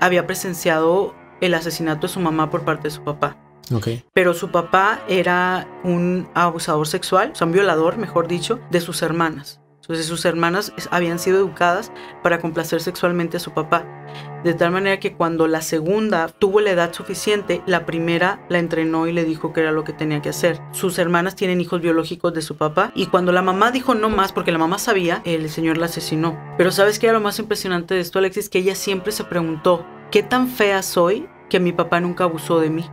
había presenciado el asesinato de su mamá por parte de su papá. Pero su papá era un abusador sexual, o sea, un violador, mejor dicho, de sus hermanas. Entonces sus hermanas habían sido educadas para complacer sexualmente a su papá. De tal manera que cuando la segunda tuvo la edad suficiente, la primera la entrenó y le dijo que era lo que tenía que hacer. Sus hermanas tienen hijos biológicos de su papá y cuando la mamá dijo no más, porque la mamá sabía, el señor la asesinó. Pero ¿sabes qué era lo más impresionante de esto, Alexis? Que ella siempre se preguntó, ¿qué tan fea soy que mi papá nunca abusó de mí?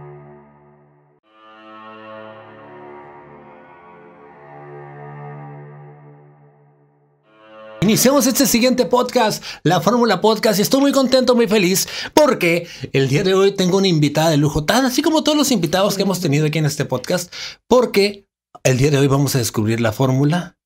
Iniciamos este siguiente podcast, la Fórmula Podcast, y estoy muy contento, muy feliz, porque el día de hoy tengo una invitada de lujo, tan así como todos los invitados que hemos tenido aquí en este podcast, porque el día de hoy vamos a descubrir la fórmula.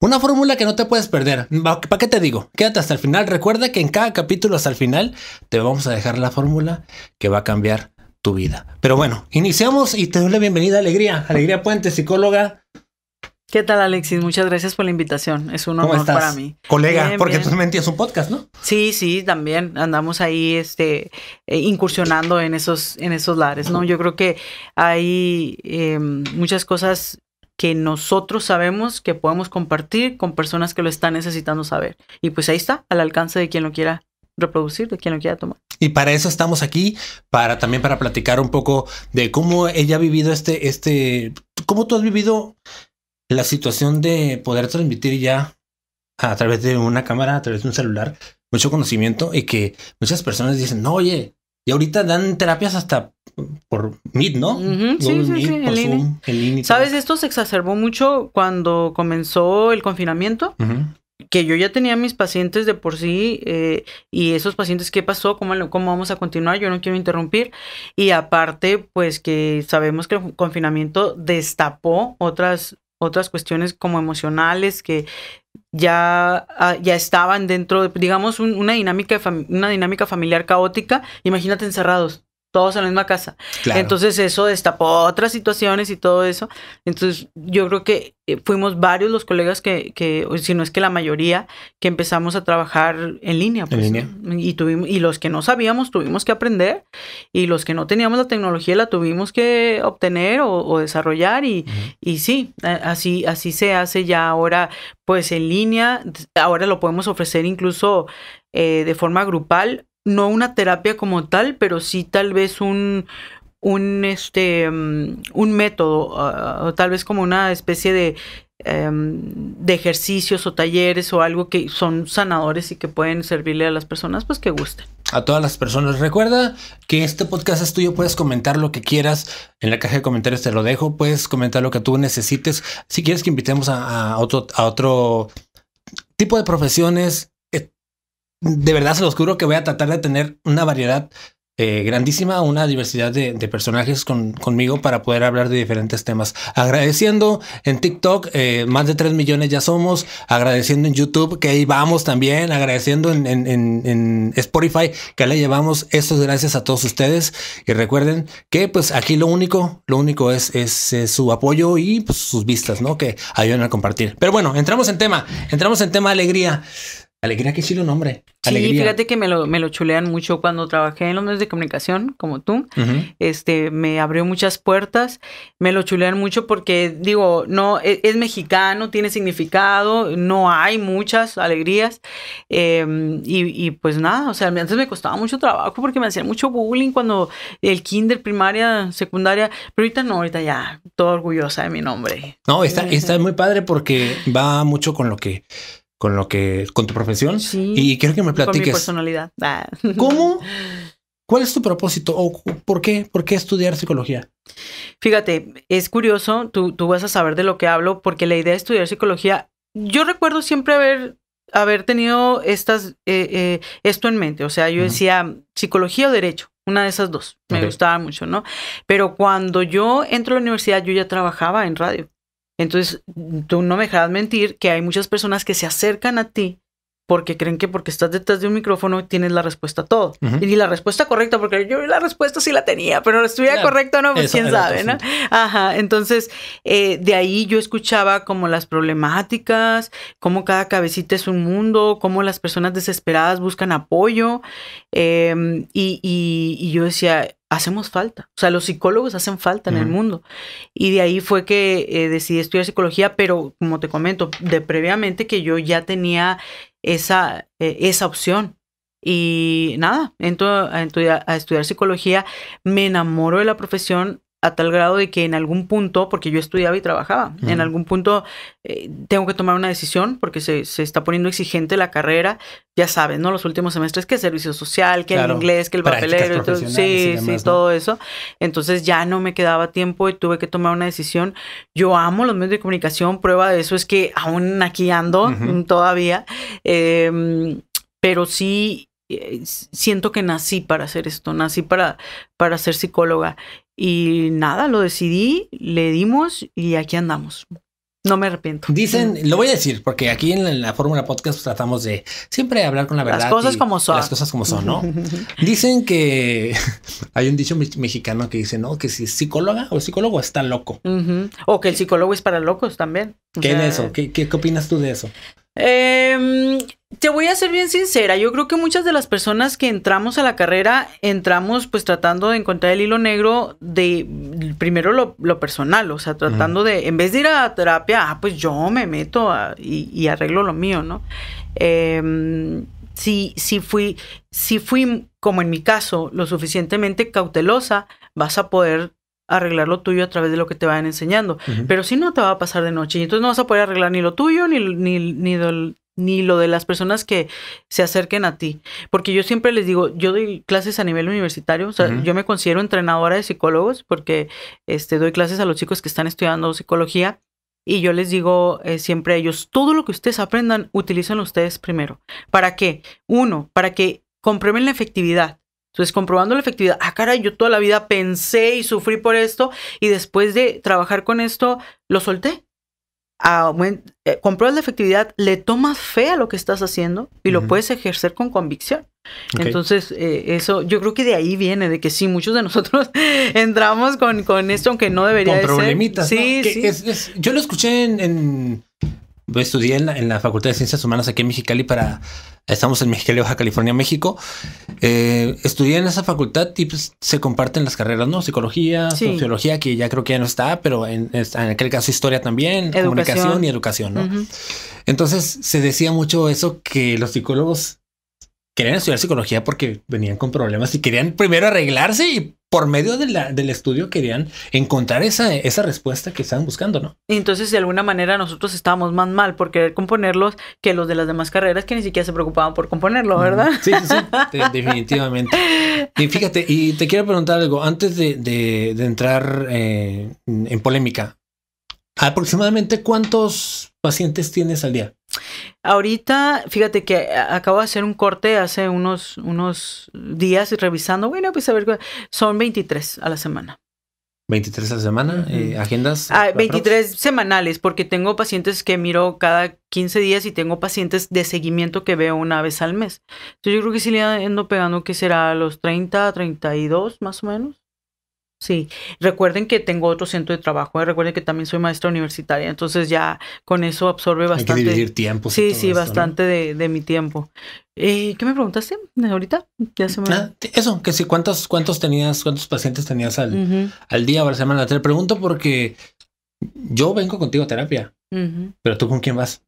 Una fórmula que no te puedes perder. ¿Para qué te digo? Quédate hasta el final. Recuerda que en cada capítulo hasta el final te vamos a dejar la fórmula que va a cambiar tu vida. Pero bueno, iniciamos y te doy la bienvenida, Alegría. Alegría Puente, psicóloga ¿Qué tal, Alexis? Muchas gracias por la invitación. Es un honor para mí. Colega, porque tú también tienes un podcast, ¿no? Sí, sí, también andamos ahí este, eh, incursionando en esos, en esos lares, ¿no? Yo creo que hay em, muchas cosas que nosotros sabemos que podemos compartir con personas que lo están necesitando saber. Y pues ahí está, al alcance de quien lo quiera reproducir, de quien lo quiera tomar. Y para eso estamos aquí, para también para platicar un poco de cómo ella ha vivido este, este, cómo tú has vivido la situación de poder transmitir ya a través de una cámara, a través de un celular, mucho conocimiento y que muchas personas dicen, no, oye, y ahorita dan terapias hasta por Meet, ¿no? sí, sí, sí, ¿Sabes? Esto se exacerbó mucho cuando comenzó el confinamiento. Que yo ya tenía mis pacientes de por sí eh, y esos pacientes, ¿qué pasó? ¿Cómo, ¿Cómo vamos a continuar? Yo no quiero interrumpir. Y aparte, pues que sabemos que el confinamiento destapó otras otras cuestiones como emocionales que ya, ah, ya estaban dentro de, digamos, una, dinámica, una dinámica familiar caótica, imagínate encerrados todos en la misma casa. Entonces eso destapó otras situaciones y todo eso. Entonces yo creo que eh, fuimos varios los colegas que, si no es que la mayoría, que empezamos a trabajar en línea. Pues, y, tuvimos, y los que no sabíamos tuvimos que aprender y los que no teníamos la tecnología la tuvimos que obtener o, desarrollar y, y sí, así, así se hace ya ahora pues en línea. Ahora lo podemos ofrecer incluso eh, de forma grupal no una terapia como tal, pero sí tal vez un, un, este, mm, un método, ah, ah, o tal vez como una especie de, em, de ejercicios o talleres o algo que son sanadores y que pueden servirle a las personas, pues que gusten. A todas las personas. Recuerda que este podcast es tuyo, puedes comentar lo que quieras. En la caja de comentarios te lo dejo, puedes comentar lo que tú necesites. Si quieres que invitemos a otro, a otro tipo de profesiones, de verdad se los juro que voy a tratar de tener una variedad eh, grandísima, una diversidad de, personajes conmigo para poder hablar de diferentes temas. Agradeciendo en TikTok, eh, más de 3 millones ya somos, agradeciendo en YouTube, que ahí vamos también, agradeciendo en, Spotify, que le llevamos. Estos gracias a todos ustedes. Y recuerden que pues aquí lo único, lo único es, su apoyo y pues, sus vistas, ¿no? Que ayuden a compartir. Pero bueno, entramos en tema, entramos en tema alegría. Alegría que sí lo nombre. Sí, fíjate que me lo, chulean mucho cuando trabajé en los medios de comunicación, como tú. Este, me abrió muchas puertas. Me lo chulean mucho porque, digo, no, e, es, mexicano, tiene significado, no hay muchas alegrías. Em, y, pues nada, o sea, antes me costaba mucho trabajo porque me hacían mucho bullying cuando el kinder, primaria, secundaria. Pero ahorita no, ahorita ya, todo orgullosa de mi nombre. No, está, está muy padre porque va mucho con lo que con lo que, con tu profesión. y quiero que me platiques. Con personalidad. Ah. ¿Cómo? ¿Cuál es tu propósito o por qué, por qué estudiar psicología? Fíjate, es curioso, tú, tú vas a saber de lo que hablo, porque la idea de estudiar psicología, yo recuerdo siempre haber haber tenido estas, eh, eh, esto en mente. O sea, yo decía psicología o derecho, una de esas dos. Me gustaba mucho, ¿no? Pero cuando yo entro a la universidad, yo ya trabajaba en radio. Entonces, tú no me dejarás mentir que hay muchas personas que se acercan a ti porque creen que porque estás detrás de un micrófono tienes la respuesta a todo. Y la respuesta correcta, porque yo la respuesta sí la tenía, pero la estuviera correcta no, pues quién sabe, ¿no? Ajá, entonces eh, de ahí yo escuchaba como las problemáticas, cómo cada cabecita es un mundo, cómo las personas desesperadas buscan apoyo. Em, y, y yo decía, hacemos falta. O sea, los psicólogos hacen falta en el mundo. Y de ahí fue que eh, decidí estudiar psicología, pero como te comento, de previamente que yo ya tenía esa, eh, esa opción. Y nada, entro a estudiar psicología, me enamoro de la profesión, a tal grado de que en algún punto, porque yo estudiaba y trabajaba, en algún punto eh, tengo que tomar una decisión porque se, está poniendo exigente la carrera, ya sabes, ¿no? Los últimos semestres, que servicio social, que el inglés, que el papelero, todo, sí, todo eso. Entonces ya no me quedaba tiempo y tuve que tomar una decisión. Yo amo los medios de comunicación, prueba de eso es que aún aquí ando todavía, em, pero sí eh, siento que nací para hacer esto, nací para, para ser psicóloga. Y nada, lo decidí, le dimos y aquí andamos. No me arrepiento. Dicen, lo voy a decir, porque aquí en la, Fórmula Podcast tratamos de siempre hablar con la verdad. Las cosas como son. Las cosas como son, ¿no? Dicen que hay un dicho mexicano que dice, no, que si es psicóloga o psicólogo está loco. O que el psicólogo es para locos también. ¿Qué es eso? ¿Qué, ¿Qué, qué, opinas tú de eso? Eh, te voy a ser bien sincera, yo creo que muchas de las personas que entramos a la carrera, entramos pues tratando de encontrar el hilo negro de primero lo, personal, o sea, tratando de, en vez de ir a terapia, ah, pues yo me meto y, arreglo lo mío, ¿no? si, em, si, fui, si fui, como en mi caso, lo suficientemente cautelosa, vas a poder arreglar lo tuyo a través de lo que te vayan enseñando. Pero si no, te va a pasar de noche. Y entonces no vas a poder arreglar ni lo tuyo, ni, ni, ni del, ni lo de las personas que se acerquen a ti. Porque yo siempre les digo, yo doy clases a nivel universitario, o sea, yo me considero entrenadora de psicólogos porque este, doy clases a los chicos que están estudiando psicología y yo les digo eh, siempre a ellos, todo lo que ustedes aprendan, utilicen ustedes primero. ¿Para qué? Uno, para que comprueben la efectividad. Entonces, comprobando la efectividad, ah, caray, yo toda la vida pensé y sufrí por esto y después de trabajar con esto, lo solté. Eh, compruebas la efectividad, le tomas fe a lo que estás haciendo y lo puedes ejercer con convicción. Entonces, eh, eso yo creo que de ahí viene, de que sí, muchos de nosotros entramos con, esto, aunque no debería con ser. problemitas. Sí, sí. yo lo escuché en, estudié en la, Facultad de Ciencias Humanas aquí en Mexicali para... Estamos en Mexicali, Baja California, México. Eh, estudié en esa facultad y pues, se comparten las carreras, ¿no? Psicología, sociología, que ya creo que ya no está, pero en, aquel caso historia también, comunicación y educación, ¿no? Entonces se decía mucho eso que los psicólogos querían estudiar psicología porque venían con problemas y querían primero arreglarse y por medio del estudio querían encontrar esa, respuesta que estaban buscando, ¿no? Entonces, de alguna manera, nosotros estábamos más mal por querer componerlos que los de las demás carreras que ni siquiera se preocupaban por componerlo, ¿verdad? Sí, sí, definitivamente. Y fíjate, y te quiero preguntar algo, antes de, entrar eh, en polémica, ¿aproximadamente cuántos pacientes tienes al día? Ahorita, fíjate que eh, acabo de hacer un corte hace unos, unos días y revisando, bueno, pues a ver, son 23 a la semana. 23 a la semana, eh, agendas. 23 ah, semanales, porque tengo pacientes que miro cada 15 días y tengo pacientes de seguimiento que veo una vez al mes. Entonces yo creo que sí le ando pegando que será a los 30, 32 más o menos. Sí, recuerden que tengo otro centro de trabajo, ¿eh? recuerden que también soy maestra universitaria, entonces ya con eso absorbe bastante. dividir tiempo. Sí, sí, bastante de, mi tiempo. Eh, ¿Qué me preguntaste ahorita? Ah, eso, que si cuántos, cuántos tenías, cuántos pacientes tenías al, al día o a la semana. Te pregunto porque yo vengo contigo a terapia, pero tú con quién vas?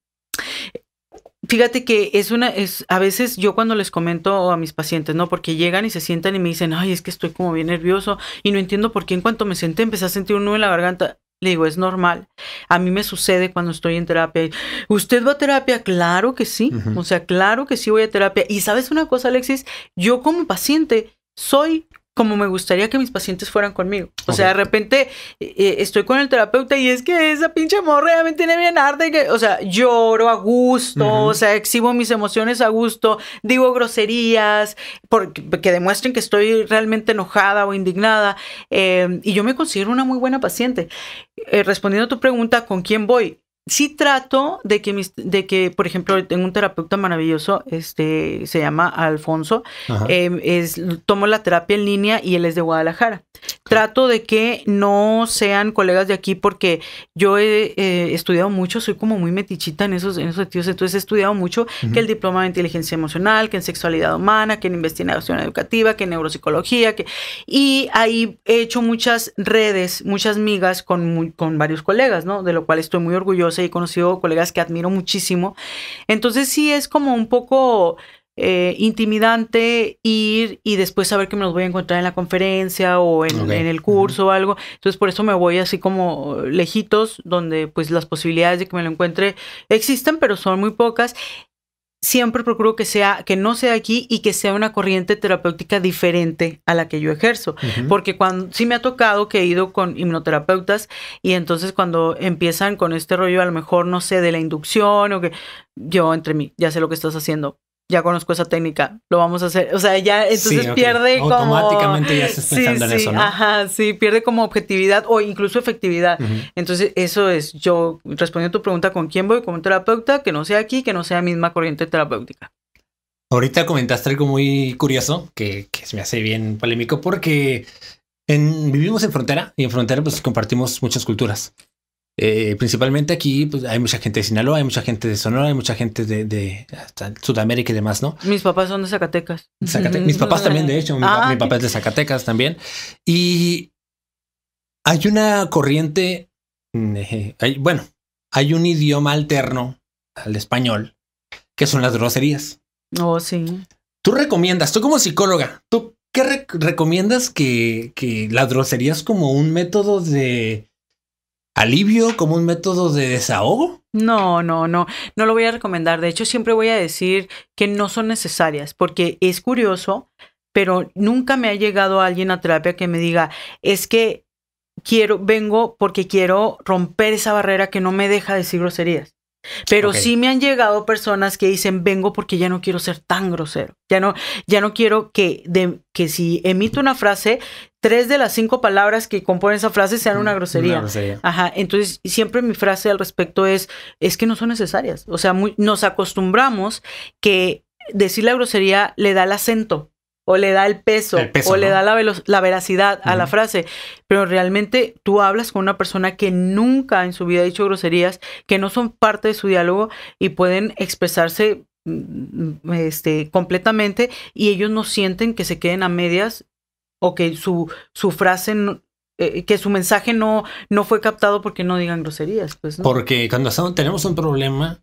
Fíjate que es una, es, a veces yo cuando les comento a mis pacientes, ¿no? Porque llegan y se sientan y me dicen, ay, es que estoy como bien nervioso y no entiendo por qué en cuanto me senté empecé a sentir un nudo en la garganta. Le digo, es normal. A mí me sucede cuando estoy en terapia. ¿Usted va a terapia? Claro que sí. O sea, claro que sí voy a terapia. Y sabes una cosa, Alexis, yo como paciente soy como me gustaría que mis pacientes fueran conmigo. O sea, de repente eh, eh, estoy con el terapeuta y es que esa pinche morra realmente me tiene bien arte. Que, o sea, lloro a gusto, o sea, exhibo mis emociones a gusto, digo groserías, porque, que demuestren que estoy realmente enojada o indignada. Eh, y yo me considero una muy buena paciente. respondiendo a tu pregunta, ¿con quién voy? sí trato de que, de que, por ejemplo, tengo un terapeuta maravilloso, este, se llama Alfonso, em, es, tomo la terapia en línea y él es de Guadalajara. Trato de que no sean colegas de aquí porque yo he eh, estudiado mucho, soy como muy metichita en esos, en esos sentidos, entonces he estudiado mucho que el diploma de inteligencia emocional, que en sexualidad humana, que en investigación educativa, que en neuropsicología, que... Y ahí he hecho muchas redes, muchas migas con, con varios colegas, ¿no? De lo cual estoy muy orgullosa y he conocido colegas que admiro muchísimo. Entonces sí es como un poco eh, intimidante ir y después saber que me los voy a encontrar en la conferencia o en, el curso o algo. Entonces por eso me voy así como lejitos, donde pues las posibilidades de que me lo encuentre existen, pero son muy pocas. Siempre procuro que sea, que no sea aquí y que sea una corriente terapéutica diferente a la que yo ejerzo. Porque cuando sí me ha tocado que he ido con hipnoterapeutas y entonces cuando empiezan con este rollo, a lo mejor, no sé, de la inducción o que yo entre mí, ya sé lo que estás haciendo, ya conozco esa técnica, lo vamos a hacer. O sea, ya entonces pierde como... pierde Automáticamente como... ya estás pensando sí, en eso, Ajá, sí, pierde como objetividad o incluso efectividad. Entonces, eso es yo respondiendo a tu pregunta, ¿con quién voy? Con un terapeuta que no sea aquí, que no sea misma corriente terapéutica. Ahorita comentaste algo muy curioso que, se me hace bien polémico porque vivimos en frontera y en frontera pues compartimos muchas culturas. Eh, principalmente aquí pues, hay mucha gente de Sinaloa, hay mucha gente de Sonora, hay mucha gente de, Sudamérica y demás, ¿no? Mis papás son de Zacatecas. Mis papás también, de hecho, mi, ah, papá es de Zacatecas también. Y hay una corriente, mm, eh, bueno, hay un idioma alterno al español, que son las groserías. Oh, sí. Tú recomiendas, tú como psicóloga, ¿tú qué recomiendas que, que las groserías como un método de alivio como un método de desahogo? No, no, no, no lo voy a recomendar. De hecho, siempre voy a decir que no son necesarias porque es curioso, pero nunca me ha llegado alguien a terapia que me diga, es que quiero, vengo porque quiero romper esa barrera que no me deja decir groserías. Pero sí me han llegado personas que dicen, vengo porque ya no quiero ser tan grosero. Ya no, ya no quiero que, de, que si emito una frase, tres de las cinco palabras que componen esa frase sean una mm, grosería. Ajá. Entonces, siempre mi frase al respecto es, es que no son necesarias. O sea, nos acostumbramos que decir la grosería le da el acento o le da el peso, o le da la, veracidad a la frase, pero realmente tú hablas con una persona que nunca en su vida ha dicho groserías, que no son parte de su diálogo y pueden expresarse mm, mm, este, completamente y ellos no sienten que se queden a medias o que su, su frase eh, que su mensaje no, no fue captado porque no digan groserías. Pues, Porque cuando tenemos un problema,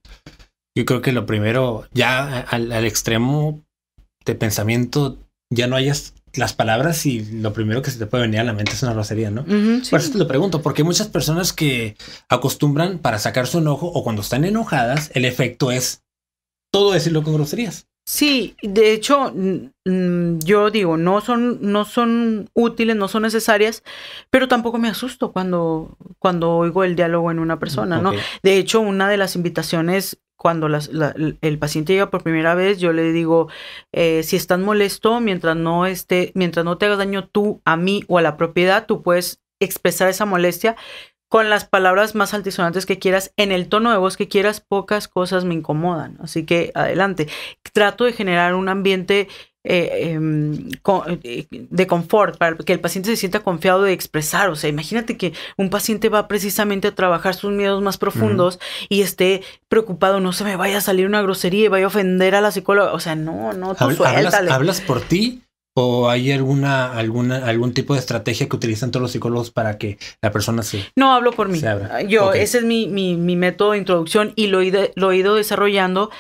yo creo que lo primero, ya al extremo de pensamiento, ya no hayas las palabras y lo primero que se te puede venir a la mente es una grosería, ¿no? Por eso te lo pregunto, porque hay muchas personas que acostumbran para sacar su enojo o cuando están enojadas, el efecto es todo decirlo con groserías. Sí, de hecho, yo digo, no son, no son útiles, no son necesarias, pero tampoco me asusto cuando, cuando oigo el diálogo en una persona, ¿no? De hecho, una de las invitaciones cuando el paciente llega por primera vez, yo le digo, eh, si estás molesto, mientras no, esté, mientras no te hagas daño tú a mí o a la propiedad, tú puedes expresar esa molestia con las palabras más altisonantes que quieras, en el tono de voz que quieras, pocas cosas me incomodan. Así que adelante. Trato de generar un ambiente eh, em, eh, de confort, para que el paciente se sienta confiado de expresar. O sea, imagínate que un paciente va precisamente a trabajar sus miedos más profundos y esté preocupado, no se me vaya a salir una grosería y vaya a ofender a la psicóloga. O sea, no, no, tú Hablas, por ti ¿O hay alguna, alguna, algún tipo de estrategia que utilizan todos los psicólogos para que la persona se... No, hablo por mí. Yo, ese es mi, mi, mi, método de introducción y lo lo he ido desarrollando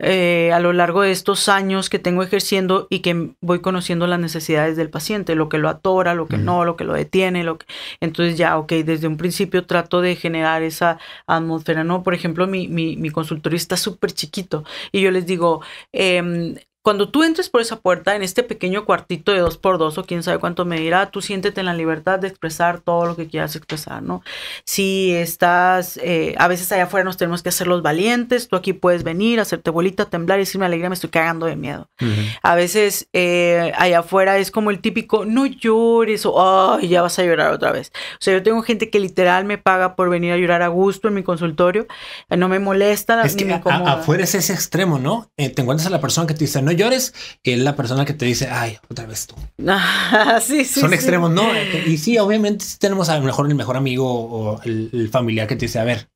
eh, a lo largo de estos años que tengo ejerciendo y que voy conociendo las necesidades del paciente, lo que lo atora, lo que no, lo que lo detiene, lo que... Entonces ya, ok, desde un principio trato de generar esa atmósfera, ¿no? Por ejemplo, mi, mi, mi consultorio está súper chiquito y yo les digo, em, cuando tú entres por esa puerta, en este pequeño cuartito de dos por dos, o quién sabe cuánto medirá, tú siéntete en la libertad de expresar todo lo que quieras expresar, ¿no? Si estás, eh, a veces allá afuera nos tenemos que hacer los valientes, tú aquí puedes venir, hacerte bolita, temblar y decirme alegría, me estoy cagando de miedo. A veces eh, allá afuera es como el típico, no llores o, ay, ya vas a llorar otra vez. O sea, yo tengo gente que literal me paga por venir a llorar a gusto en mi consultorio, eh, no me molesta, es ni que me afuera es ese extremo, ¿no? te encuentras a la persona que te dice, no llores, es la persona que te dice, ay, otra vez tú. Ah, sí, sí. Son extremos, ¿no? Y sí, obviamente tenemos a lo mejor el mejor amigo o el, familiar que te dice, a ver,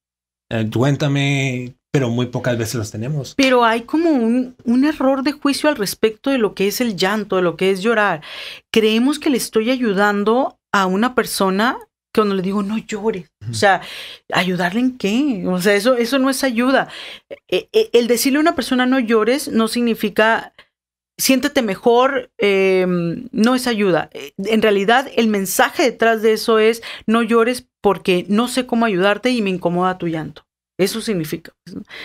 eh, cuéntame, pero muy pocas veces los tenemos. Pero hay como un, un, error de juicio al respecto de lo que es el llanto, de lo que es llorar. Creemos que le estoy ayudando a una persona cuando le digo, no llores, o sea, ¿ayudarle en qué? O sea, eso, eso no es ayuda. E, e, el decirle a una persona no llores no significa siéntete mejor, em, no es ayuda. E, en realidad, el mensaje detrás de eso es no llores porque no sé cómo ayudarte y me incomoda tu llanto. Eso significa.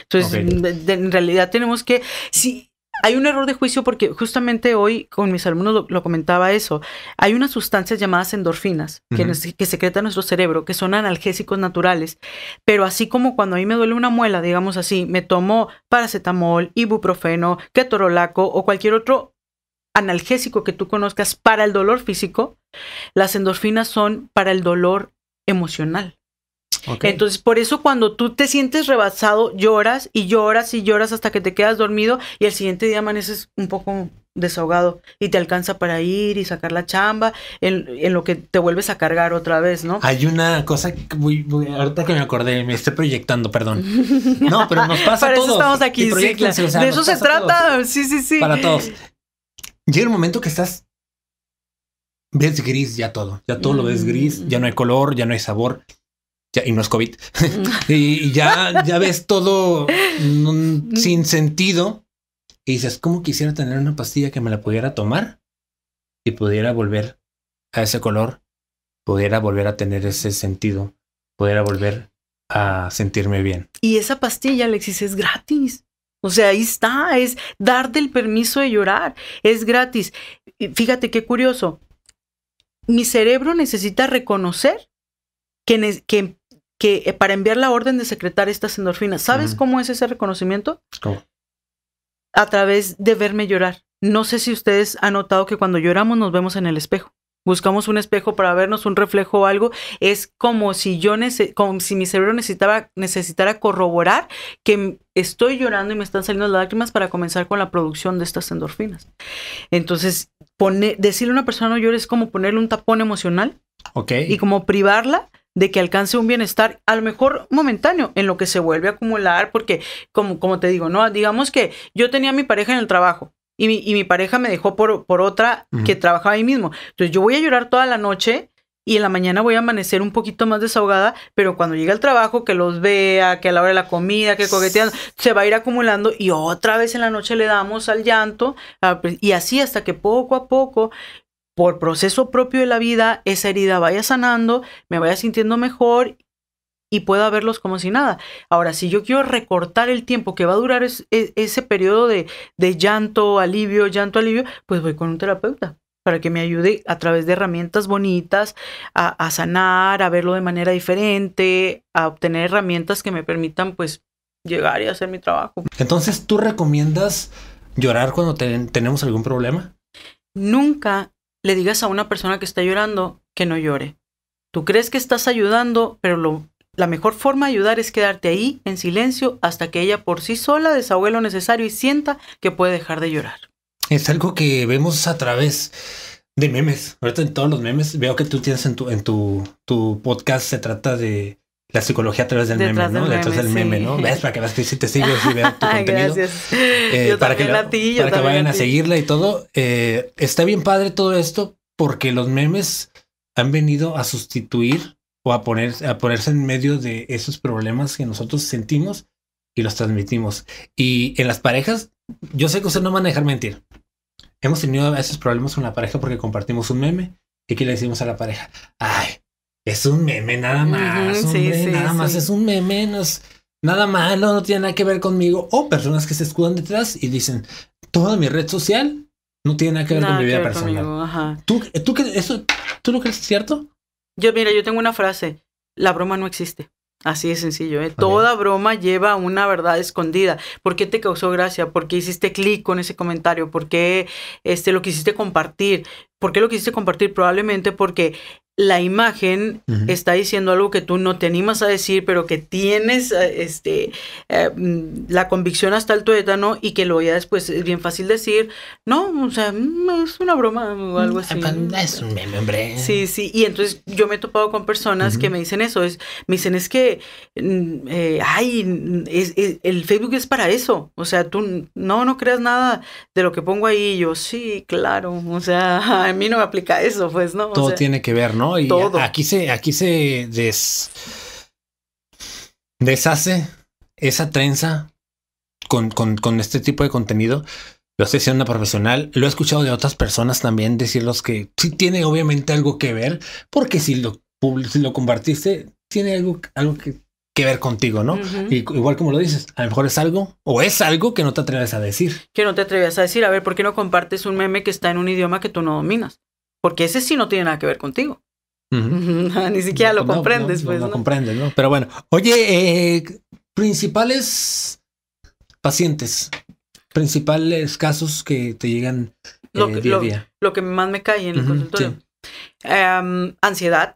Entonces, en realidad tenemos que, si hay un error de juicio porque justamente hoy con mis alumnos lo, comentaba eso. Hay unas sustancias llamadas endorfinas que, que secreta nuestro cerebro, que son analgésicos naturales, pero así como cuando a mí me duele una muela, digamos así, me tomo paracetamol, ibuprofeno, ketorolaco o cualquier otro analgésico que tú conozcas para el dolor físico, las endorfinas son para el dolor emocional. Entonces, por eso cuando tú te sientes rebasado, lloras y lloras y lloras hasta que te quedas dormido y el siguiente día amaneces un poco desahogado y te alcanza para ir y sacar la chamba, en, lo que te vuelves a cargar otra vez, ¿no? Hay una cosa que ahorita que me acordé, me estoy proyectando, perdón. No, pero nos pasa a todos. Eso estamos aquí, sí, De eso se trata, sí, sí, sí. Para todos. Llega el momento que estás ves gris ya todo, ya todo lo ves gris, ya no hay color, ya no hay sabor y no es COVID, mm. y ya, ya ves todo mm. sin sentido y dices, ¿cómo quisiera tener una pastilla que me la pudiera tomar y pudiera volver a ese color, pudiera volver a tener ese sentido, pudiera volver a sentirme bien? Y esa pastilla, Alexis, es gratis. O sea, ahí está, es darte el permiso de llorar, es gratis. Fíjate qué curioso, mi cerebro necesita reconocer que, que eh, para enviar la orden de secretar estas endorfinas, ¿sabes cómo es ese reconocimiento? ¿Cómo? A través de verme llorar. No sé si ustedes han notado que cuando lloramos nos vemos en el espejo. Buscamos un espejo para vernos, un reflejo o algo. Es como si yo como si mi cerebro necesitaba, necesitara corroborar que estoy llorando y me están saliendo las lágrimas para comenzar con la producción de estas endorfinas. Entonces, decirle a una persona no llores es como ponerle un tapón emocional. Okay. Y como privarla de que alcance un bienestar, a lo mejor momentáneo, en lo que se vuelve a acumular, porque como, como te digo, ¿no? Digamos que yo tenía a mi pareja en el trabajo, y mi, y pareja me dejó por, por otra que trabajaba ahí mismo. Entonces yo voy a llorar toda la noche y en la mañana voy a amanecer un poquito más desahogada, pero cuando llega el trabajo, que los vea, que a la hora de la comida, que coquetean, se va a ir acumulando y otra vez en la noche le damos al llanto ah, pues, y así hasta que poco a poco por proceso propio de la vida, esa herida vaya sanando, me vaya sintiendo mejor y pueda verlos como si nada. Ahora, si yo quiero recortar el tiempo que va a durar ese periodo de, llanto, alivio, llanto, alivio, pues voy con un terapeuta para que me ayude a través de herramientas bonitas a, sanar, a verlo de manera diferente, a obtener herramientas que me permitan pues llegar y hacer mi trabajo. Entonces, ¿tú recomiendas llorar cuando tenemos algún problema? Nunca le digas a una persona que está llorando que no llore. Tú crees que estás ayudando, pero la mejor forma de ayudar es quedarte ahí en silencio hasta que ella por sí sola desahogue lo necesario y sienta que puede dejar de llorar. Es algo que vemos a través de memes. Ahorita en todos los memes veo que tú tienes en tu, en tu podcast se trata de la psicología a través del meme, ¿no? Del Detrás del meme, ¿no? Ves para que las que sí te sigues y tu contenido. para que, para que vayan a, seguirla y todo. Eh, está bien padre todo esto porque los memes han venido a sustituir o a, a ponerse en medio de esos problemas que nosotros sentimos y los transmitimos. Y en las parejas, yo sé que usted no van a dejar mentir. Hemos tenido esos problemas con la pareja porque compartimos un meme y aquí le decimos a la pareja, ay, es un meme nada más, hombre, nada más, es un meme, no nada malo, no tiene nada que ver conmigo. O personas que se escudan detrás y dicen, toda mi red social no tiene nada que ver con mi vida personal. ajá. ¿Tú, eh, tú, eso, ¿Tú lo crees cierto? Yo, mira, yo tengo una frase, la broma no existe. Así de sencillo, ¿eh? toda broma lleva una verdad escondida. ¿Por qué te causó gracia? ¿Por qué hiciste clic con ese comentario? ¿Por qué este, lo quisiste compartir? ¿Por qué lo quisiste compartir? Probablemente porque la imagen está diciendo algo que tú no te animas a decir, pero que tienes eh, este, eh, mm, la convicción hasta el tuétano y que lo ya después es bien fácil decir, no, o sea, mm, es una broma o mm, algo así. Ah, pues, es un meme, hombre. Sí, sí, y entonces yo me he topado con personas que me dicen eso, es, me dicen es que, eh, ay, el Facebook es para eso, o sea, tú no, no creas nada de lo que pongo ahí, yo sí, claro, o sea, a mí no me aplica eso, pues, ¿no? Todo tiene que ver, ¿no? Y aquí se, deshace esa trenza con, este tipo de contenido. Lo estoy siendo una profesional. Lo he escuchado de otras personas también decirlos que sí tiene obviamente algo que ver, porque si lo, compartiste, tiene algo, que, ver contigo, ¿no? y, igual como lo dices, a lo mejor es algo o es algo que no te atreves a decir. Que no te atreves a decir, a ver, ¿por qué no compartes un meme que está en un idioma que tú no dominas? Porque ese sí no tiene nada que ver contigo. Ah, ni siquiera lo pues comprendes, pues, no, comprendes, ¿no? Pero bueno, oye, eh, principales pacientes, principales casos que te llegan lo eh, día a día. Lo que más me cae en el consultorio. Em, ansiedad,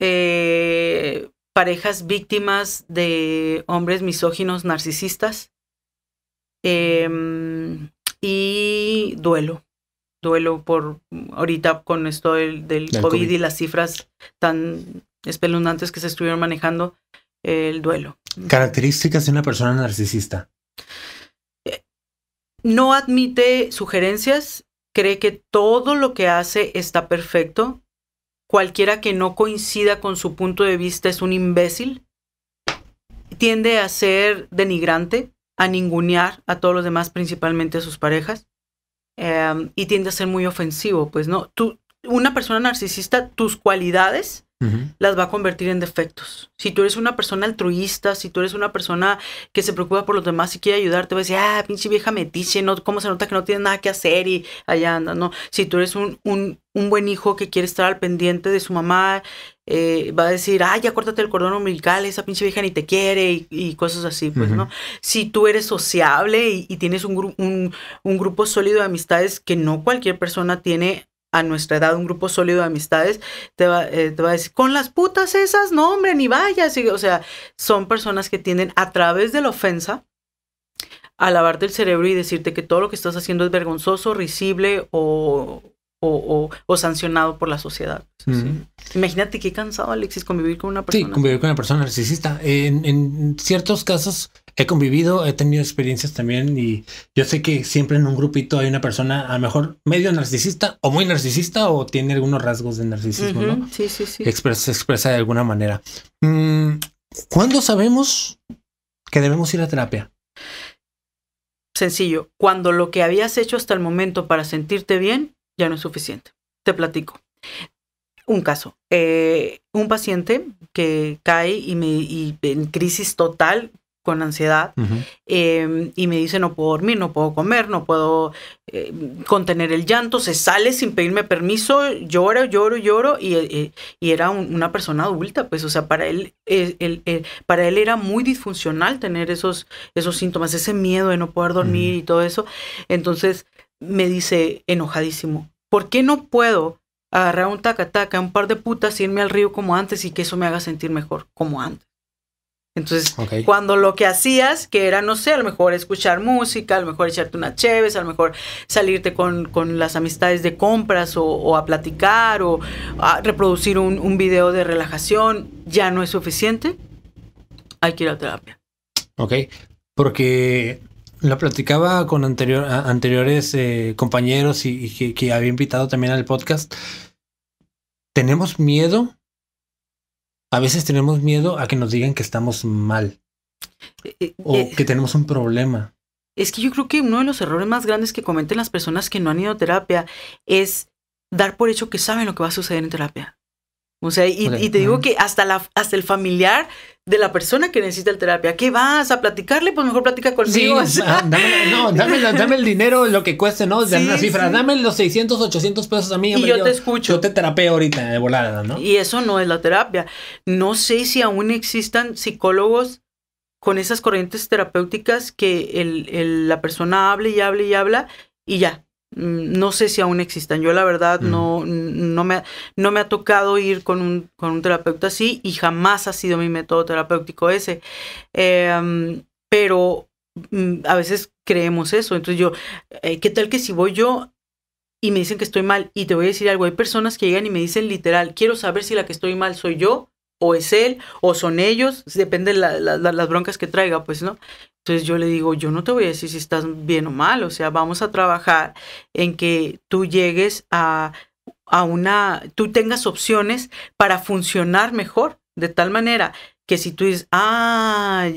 eh, parejas víctimas de hombres misóginos narcisistas em, y duelo duelo por ahorita con esto del, COVID, COVID, y las cifras tan espeluznantes que se estuvieron manejando, el duelo. Características de una persona narcisista. Eh, no admite sugerencias, cree que todo lo que hace está perfecto. Cualquiera que no coincida con su punto de vista es un imbécil. Tiende a ser denigrante, a ningunear a todos los demás, principalmente a sus parejas. Em, y tiende a ser muy ofensivo, pues no. Tú, una persona narcisista, tus cualidades las va a convertir en defectos. Si tú eres una persona altruista, si tú eres una persona que se preocupa por los demás y quiere ayudarte te va a decir, ah, pinche vieja metiche, no, cómo se nota que no tiene nada que hacer y allá anda, ¿no? Si tú eres un, un buen hijo que quiere estar al pendiente de su mamá eh, va a decir, ay, ya córtate el cordón umbilical, esa pinche vieja ni te quiere y, cosas así, pues, ¿no? Si tú eres sociable y, tienes un, un, grupo sólido de amistades que no cualquier persona tiene a nuestra edad, un grupo sólido de amistades, te va, eh, a decir, con las putas esas, no, hombre, ni vayas. o sea, son personas que tienden a través de la ofensa a lavarte el cerebro y decirte que todo lo que estás haciendo es vergonzoso, risible o, o, sancionado por la sociedad. Imagínate qué cansado, Alexis, convivir con una persona. Sí, convivir con una persona narcisista. En, ciertos casos he convivido, he tenido experiencias también y yo sé que siempre en un grupito hay una persona a lo mejor medio narcisista o muy narcisista o tiene algunos rasgos de narcisismo, Sí, sí, sí. se expresa de alguna manera. Mm, ¿Cuándo sabemos que debemos ir a terapia? Sencillo, cuando lo que habías hecho hasta el momento para sentirte bien ya no es suficiente. Te platico. Un caso, eh, un paciente que cae y, me, en crisis total con ansiedad em, y me dice no puedo dormir, no puedo comer, no puedo eh, contener el llanto, se sale sin pedirme permiso, lloro, lloro, lloro y, eh, era una persona adulta, pues o sea, para él, para él era muy disfuncional tener esos, esos síntomas, ese miedo de no poder dormir y todo eso. Entonces, me dice enojadísimo, ¿por qué no puedo agarrar un tacataca, un par de putas, irme al río como antes y que eso me haga sentir mejor como antes? Entonces, cuando lo que hacías, que era, no sé, a lo mejor escuchar música, a lo mejor echarte una cheves, a lo mejor salirte con, las amistades de compras o, a platicar o a reproducir un, un, video de relajación, ya no es suficiente, hay que ir a terapia. Ok, porque la platicaba con anteriores eh, compañeros y, que, había invitado también al podcast. Tenemos miedo. A veces tenemos miedo a que nos digan que estamos mal eh, eh, o que tenemos un problema. Es que yo creo que uno de los errores más grandes que cometen las personas que no han ido a terapia es dar por hecho que saben lo que va a suceder en terapia. O sea, y, te digo que hasta, la, hasta el familiar de la persona que necesita el terapia. ¿Qué vas a platicarle? Pues mejor platica conmigo. Sí, dame, no, dame, el dinero, lo que cueste, ¿no? Dame cifra. Dame los 600, 800 pesos a mí. y yo, te escucho. Yo te terapeo ahorita de volada, ¿no? Y eso no es la terapia. No sé si aún existan psicólogos con esas corrientes terapéuticas que la persona hable y hable y habla y ya. Mm, no sé si aún existan. Yo la verdad mm. no, no, me, no me ha tocado ir con un, con un, terapeuta así y jamás ha sido mi método terapéutico ese. Em, pero mm, a veces creemos eso. Entonces yo, eh, ¿qué tal que si voy yo y me dicen que estoy mal? Y te voy a decir algo, hay personas que llegan y me dicen literal, quiero saber si la que estoy mal soy yo o es él, o son ellos, depende de las broncas que traiga, pues, ¿no? Entonces yo le digo, yo no te voy a decir si estás bien o mal, o sea, vamos a trabajar en que tú llegues a, a una, tú tengas opciones para funcionar mejor, de tal manera que si tú dices, ah,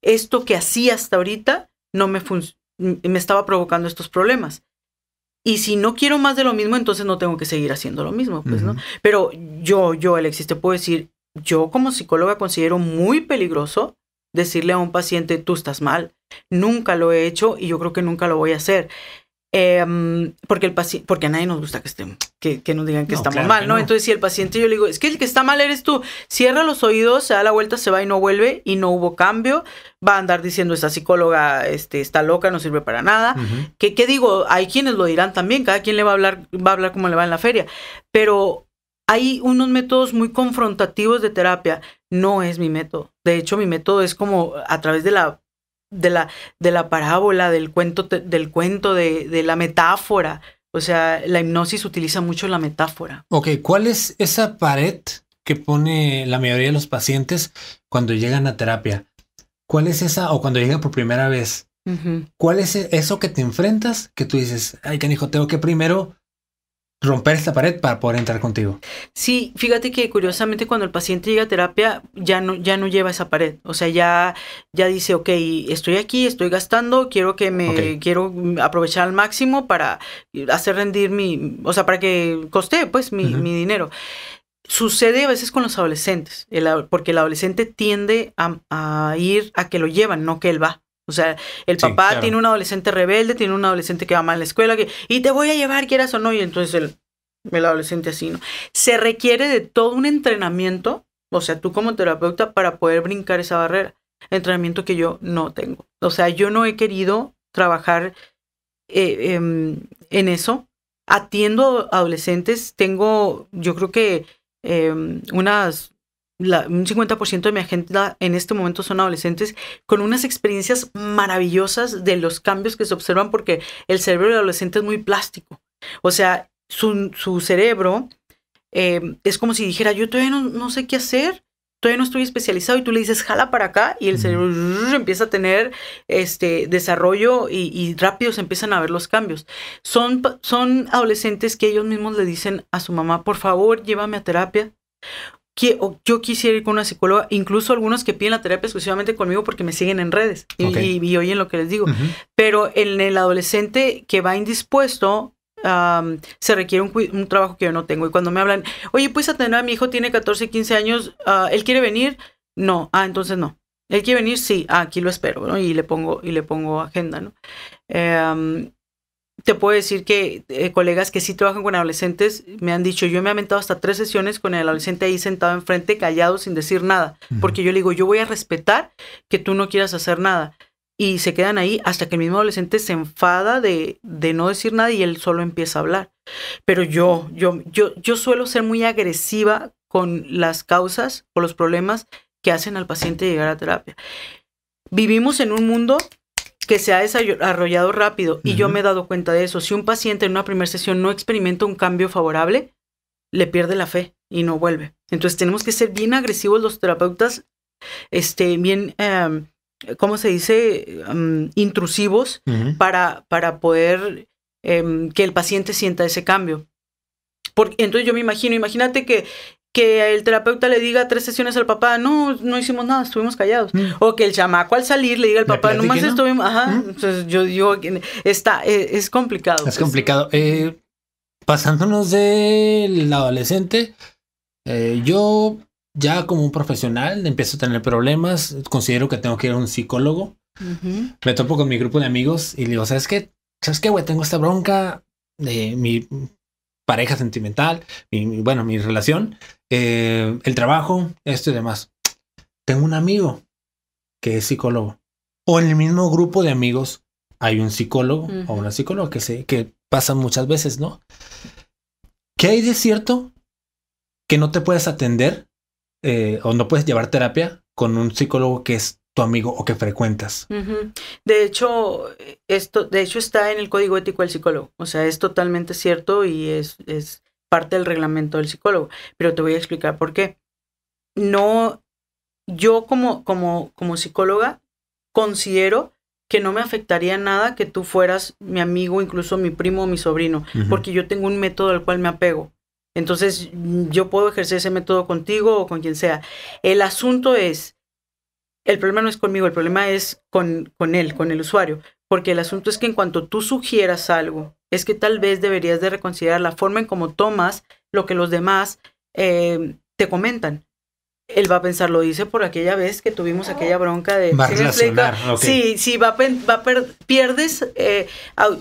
esto que hacía hasta ahorita no me, mm, me estaba provocando estos problemas. Y si no quiero más de lo mismo, entonces no tengo que seguir haciendo lo mismo, pues, ¿no? Pero yo, yo, Alexis, te puedo decir, yo como psicóloga considero muy peligroso decirle a un paciente, tú estás mal. Nunca lo he hecho y yo creo que nunca lo voy a hacer. Em, porque, el porque a nadie nos gusta que, que, nos digan que estamos mal, ¿no? Entonces, si el paciente yo le digo, es que el que está mal eres tú, cierra los oídos, se da la vuelta, se va y no vuelve y no hubo cambio, va a andar diciendo, esta psicóloga este, está loca, no sirve para nada. que ¿Qué digo? Hay quienes lo dirán también, cada quien le va a hablar, va a hablar como le va en la feria, pero hay unos métodos muy confrontativos de terapia no es mi método. De hecho, mi método es como a través de la, de la, de la parábola, del cuento, del cuento de, la metáfora. O sea, la hipnosis utiliza mucho la metáfora. Ok, ¿cuál es esa pared que pone la mayoría de los pacientes cuando llegan a terapia? ¿Cuál es esa, o cuando llegan por primera vez? ¿Cuál es eso que te enfrentas? Que tú dices, ay, canijo, tengo que primero romper esta pared para poder entrar contigo. Sí, fíjate que curiosamente cuando el paciente llega a terapia ya no, ya no lleva esa pared, o sea, ya, ya dice, ok, estoy aquí, estoy gastando, quiero que me, quiero aprovechar al máximo para hacer rendir mi, o sea, para que coste pues mi, mi dinero. Sucede a veces con los adolescentes, porque el adolescente tiende a ir a que lo llevan, no que él va. O sea, el papá tiene un adolescente rebelde, tiene un adolescente que va mal a la escuela, que, y te voy a llevar, quieras o no, y entonces el, el adolescente así, ¿no? Se requiere de todo un entrenamiento, o sea, tú como terapeuta, para poder brincar esa barrera. Entrenamiento que yo no tengo. O sea, yo no he querido trabajar eh, em, en eso. Atiendo adolescentes, tengo, yo creo que em, unas un 50% de mi agenda en este momento son adolescentes con unas experiencias maravillosas de los cambios que se observan porque el cerebro del adolescente es muy plástico. O sea, su, cerebro eh, es como si dijera, yo todavía no, sé qué hacer, todavía no estoy especializado y tú le dices, jala para acá y el cerebro empieza a tener este desarrollo y, y, rápido se empiezan a ver los cambios. Son, son adolescentes que ellos mismos le dicen a su mamá, por favor, llévame a terapia, yo quisiera ir con una psicóloga, incluso algunos que piden la terapia exclusivamente conmigo porque me siguen en redes y, oyen lo que les digo. Pero en el adolescente que va indispuesto, se requiere un, trabajo que yo no tengo. Y cuando me hablan, oye, pues atender a mi hijo, tiene 14, 15 años, ah, él quiere venir, no, ah, entonces no. Él quiere venir, sí, ah, aquí lo espero, ¿no? Y le pongo, y le pongo agenda, ¿no? Em, te puedo decir que eh, colegas que sí trabajan con adolescentes me han dicho, yo me he aventado hasta tres sesiones con el adolescente ahí sentado enfrente, callado, sin decir nada, porque yo le digo, yo voy a respetar que tú no quieras hacer nada. Y se quedan ahí hasta que el mismo adolescente se enfada de, no decir nada y él solo empieza a hablar. Pero yo, yo, yo, yo suelo ser muy agresiva con las causas o los problemas que hacen al paciente llegar a terapia. Vivimos en un mundo que se ha desarrollado rápido y yo me he dado cuenta de eso. Si un paciente en una primera sesión no experimenta un cambio favorable, le pierde la fe y no vuelve. Entonces tenemos que ser bien agresivos los terapeutas, este, bien, em, ¿cómo se dice? Em, intrusivos para, para poder em, que el paciente sienta ese cambio. Porque, entonces yo me imagino, imagínate que que el terapeuta le diga tres sesiones al papá, no, no hicimos nada, estuvimos callados. Mm. O que el chamaco al salir le diga al papá, nomás más estuvimos, ajá, mm. entonces yo digo, está, e, es, complicado. Es pues. complicado. Eh, pasándonos del adolescente, eh, yo ya como un profesional empiezo a tener problemas, considero que tengo que ir a un psicólogo. Me topo con mi grupo de amigos y digo, ¿sabes qué? ¿Sabes qué, güey? Tengo esta bronca. de eh, mi, pareja sentimental, mi, bueno, mi relación, eh, el trabajo, esto y demás. Tengo un amigo que es psicólogo. O en el mismo grupo de amigos hay un psicólogo o una psicóloga que, sé que pasa muchas veces, ¿no? ¿Qué hay de cierto que no te puedes atender eh, o no puedes llevar terapia con un psicólogo que es tu amigo o que frecuentas. De hecho, esto, de hecho está en el código ético del psicólogo. O sea, es totalmente cierto y es, parte del reglamento del psicólogo. Pero te voy a explicar por qué. No, yo como, como, como psicóloga considero que no me afectaría nada que tú fueras mi amigo, incluso mi primo o mi sobrino, porque yo tengo un método al cual me apego. Entonces, yo puedo ejercer ese método contigo o con quien sea. El asunto es el problema no es conmigo, el problema es con, con él, con el usuario, porque el asunto es que en cuanto tú sugieras algo, es que tal vez deberías de reconsiderar la forma en cómo tomas lo que los demás em, te comentan. Él va a pensar, lo dice por aquella vez que tuvimos aquella bronca de... Va a Sí, sí, va va pierdes, eh,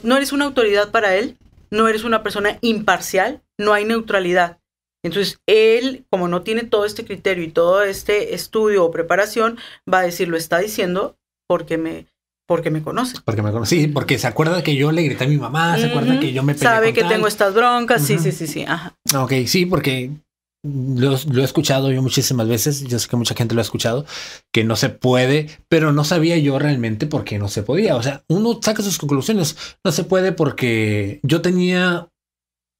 no eres una autoridad para él, no eres una persona imparcial, no hay neutralidad. Entonces, él, como no tiene todo este criterio y todo este estudio o preparación, va a decir, lo está diciendo porque me, porque me conoce. Porque me conocí Sí, porque se acuerda que yo le grité a mi mamá, se acuerda que yo me peleé Sabe que tengo estas broncas, sí, sí, sí, sí. Ajá. Ok, sí, porque lo, lo, he escuchado yo muchísimas veces, yo sé que mucha gente lo ha escuchado, que no se puede, pero no sabía yo realmente por qué no se podía. O sea, uno saca sus conclusiones, no se puede porque yo tenía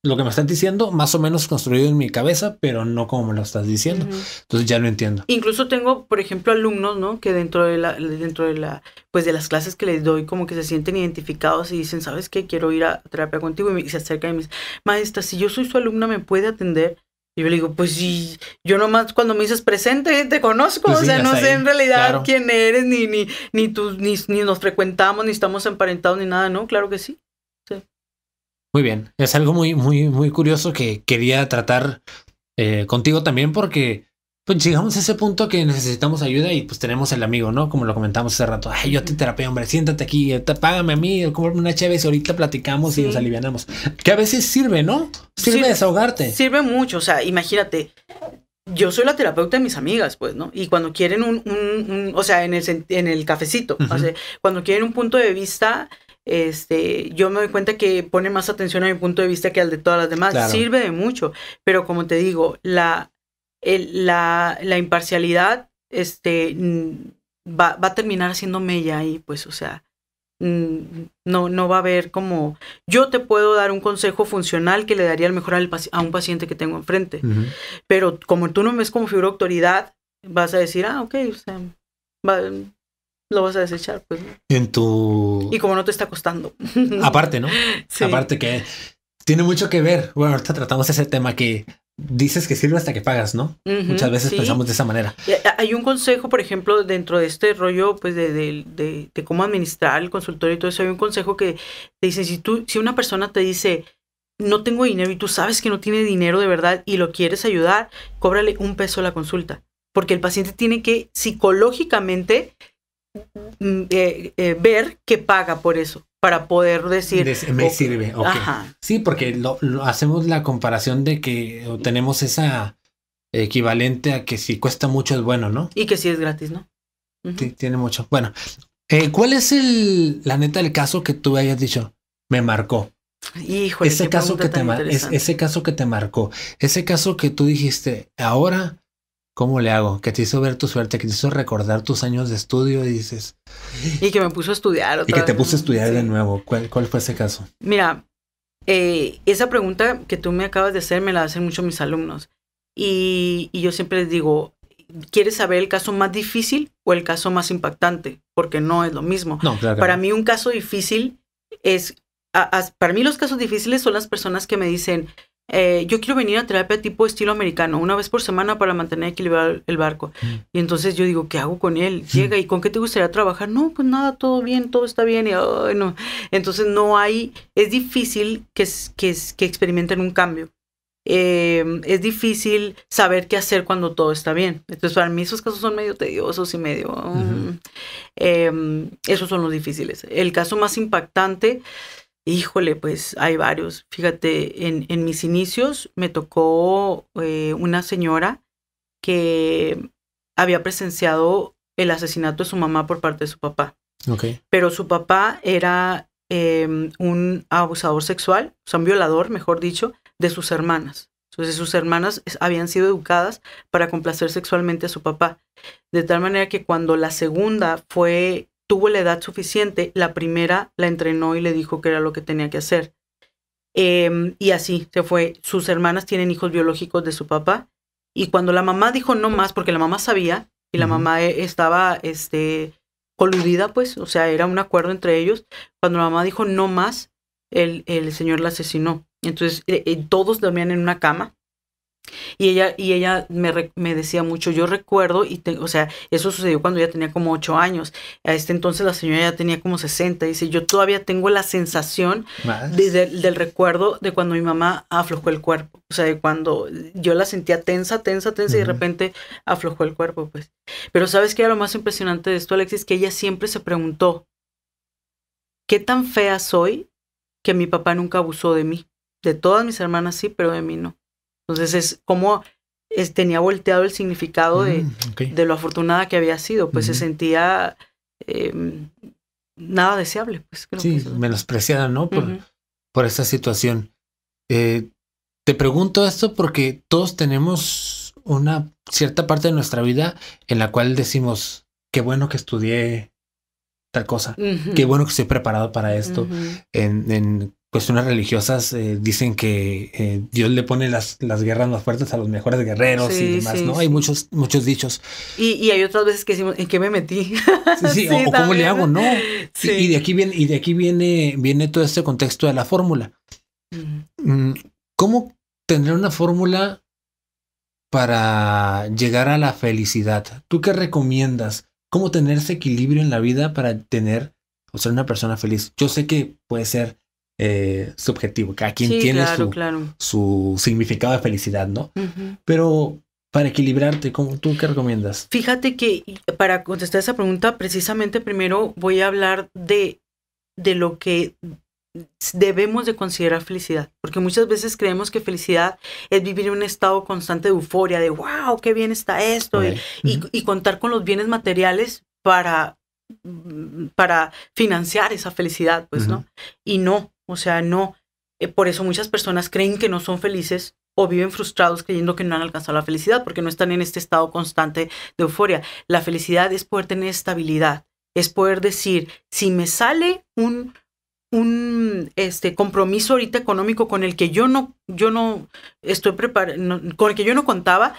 lo que me están diciendo, más o menos construido en mi cabeza, pero no como me lo estás diciendo. Entonces ya lo entiendo. Incluso tengo, por ejemplo, alumnos, ¿no? Que dentro de la, dentro de la, pues de las clases que les doy, como que se sienten identificados y dicen, ¿sabes qué? Quiero ir a terapia contigo. Y, se acerca y me dice, maestra, si yo soy su alumna, ¿me puede atender? Y yo le digo, pues sí, yo nomás cuando me dices presente, te conozco, pues o sea, no sé en realidad quién eres, ni, ni, ni, tú, ni nos frecuentamos, ni estamos emparentados, ni nada, ¿no? Claro que sí. Muy bien, es algo muy, muy, muy curioso que quería tratar eh, contigo también porque pues llegamos a ese punto que necesitamos ayuda y pues tenemos el amigo, ¿no? Como lo comentamos hace rato, ay, yo te terapia hombre, siéntate aquí, eh, págame a mí, eh, como una chévere, ahorita platicamos y nos alivianamos. Que a veces sirve, ¿no? Sirve, desahogarte. Sirve mucho, o sea, imagínate, yo soy la terapeuta de mis amigas, pues, ¿no? Y cuando quieren un, o sea, en el, en el cafecito, cuando quieren un punto de vista este, yo me doy cuenta que pone más atención a mi punto de vista que al de todas las demás. Sirve de mucho, pero como te digo, la, la, imparcialidad este, mm, va, a terminar siendo mella y pues, o sea, mm, no, no va a haber como yo te puedo dar un consejo funcional que le daría el mejor al a un paciente que tengo enfrente, pero como tú no me ves como figura autoridad, vas a decir, ah, ok, o sea, va, lo vas a desechar, pues. En tu... Y como no te está costando. Aparte, ¿no? Sí. Aparte que tiene mucho que ver. Bueno, ahorita tratamos ese tema que dices que sirve hasta que pagas, ¿no? Muchas veces pensamos de esa manera. Eh, hay un consejo, por ejemplo, dentro de este rollo, pues, de, de, cómo administrar el consultorio y todo eso. Hay un consejo que te dice, si tú, si una persona te dice, no tengo dinero y tú sabes que no tiene dinero de verdad y lo quieres ayudar, cóbrale un peso la consulta. Porque el paciente tiene que psicológicamente Mm, eh, eh, ver que paga por eso para poder decir me sirve sí porque lo, hacemos la comparación de que tenemos esa equivalente a que si cuesta mucho es bueno no y que si es gratis no tiene mucho bueno eh, cuál es el la neta del caso que tú hayas dicho me marcó ese caso que te ese caso que te marcó ese caso que tú dijiste ahora ¿cómo le hago? Que te hizo ver tu suerte, que te hizo recordar tus años de estudio y dices. Y que me puso a estudiar. Otra y que te puso a estudiar de nuevo. ¿Cuál, ¿Cuál fue ese caso? Mira, eh, esa pregunta que tú me acabas de hacer me la hacen mucho mis alumnos. Y, yo siempre les digo, ¿quieres saber el caso más difícil o el caso más impactante? Porque no es lo mismo. No, claro, Para mí un caso difícil es... para mí los casos difíciles son las personas que me dicen, eh, yo quiero venir a terapia tipo estilo americano, una vez por semana para mantener equilibrado el barco. Mm. Y entonces yo digo, ¿qué hago con él? Llega, mm. ¿y con qué te gustaría trabajar? No, pues nada, todo bien, todo está bien. Y, Entonces no hay, es difícil que, que, experimenten un cambio. Em, es difícil saber qué hacer cuando todo está bien. Entonces, para mí esos casos son medio tediosos y medio... Mm, em, esos son los difíciles. El caso más impactante Híjole, pues hay varios. Fíjate, en, mis inicios me tocó eh, una señora que había presenciado el asesinato de su mamá por parte de su papá. Pero su papá era em, un abusador sexual, o sea, un violador, mejor dicho, de sus hermanas. Entonces sus hermanas habían sido educadas para complacer sexualmente a su papá. De tal manera que cuando la segunda fue tuvo la edad suficiente, la primera la entrenó y le dijo que era lo que tenía que hacer. Em, y así se fue. Sus hermanas tienen hijos biológicos de su papá. Y cuando la mamá dijo no más, porque la mamá sabía y la mamá eh, estaba este, coludida, pues, o sea, era un acuerdo entre ellos, cuando la mamá dijo no más, el, señor la asesinó. Entonces, eh, eh, todos dormían en una cama y ella, y ella me, decía mucho, yo recuerdo, y o sea, eso sucedió cuando ella tenía como ocho años. A este entonces la señora ya tenía como 60. Dice, yo todavía tengo la sensación del recuerdo de cuando mi mamá aflojó el cuerpo. O sea, de cuando yo la sentía tensa, tensa, tensa, y de repente aflojó el cuerpo, pues. Pero ¿sabes qué era lo más impresionante de esto, Alexis? Que ella siempre se preguntó, ¿qué tan fea soy que mi papá nunca abusó de mí? De todas mis hermanas sí, pero de mí no. Entonces es como tenía volteado el significado mm, de, lo afortunada que había sido, pues se sentía em, nada deseable. Pues, creo sí, menospreciada, ¿no? Por, por esta situación. Eh, te pregunto esto porque todos tenemos una cierta parte de nuestra vida en la cual decimos, qué bueno que estudié tal cosa, qué bueno que estoy preparado para esto, en, en cuestiones religiosas eh, dicen que eh, Dios le pone las, guerras más fuertes a los mejores guerreros y demás, ¿no? Hay muchos, muchos dichos. Y, hay otras veces que decimos, ¿en qué me metí? Sí, o, cómo le hago, ¿no? Y, de aquí viene, y de aquí viene, viene todo este contexto de la fórmula. Mm, ¿Cómo tener una fórmula para llegar a la felicidad? ¿Tú qué recomiendas? ¿Cómo tener ese equilibrio en la vida para tener o ser una persona feliz? Yo sé que puede ser eh, subjetivo, cada quien tiene su, significado de felicidad, ¿no? Pero para equilibrarte, ¿tú qué recomiendas? Fíjate que para contestar esa pregunta, precisamente primero voy a hablar de, de lo que debemos de considerar felicidad, porque muchas veces creemos que felicidad es vivir en un estado constante de euforia, de wow, qué bien está esto, y, contar con los bienes materiales para, para financiar esa felicidad, pues, ¿no? Y no, o sea, no. Eh, por eso muchas personas creen que no son felices o viven frustrados creyendo que no han alcanzado la felicidad porque no están en este estado constante de euforia. La felicidad es poder tener estabilidad, es poder decir, si me sale un, un este, compromiso ahorita económico con el que yo no, yo no estoy preparado con el que yo no contaba,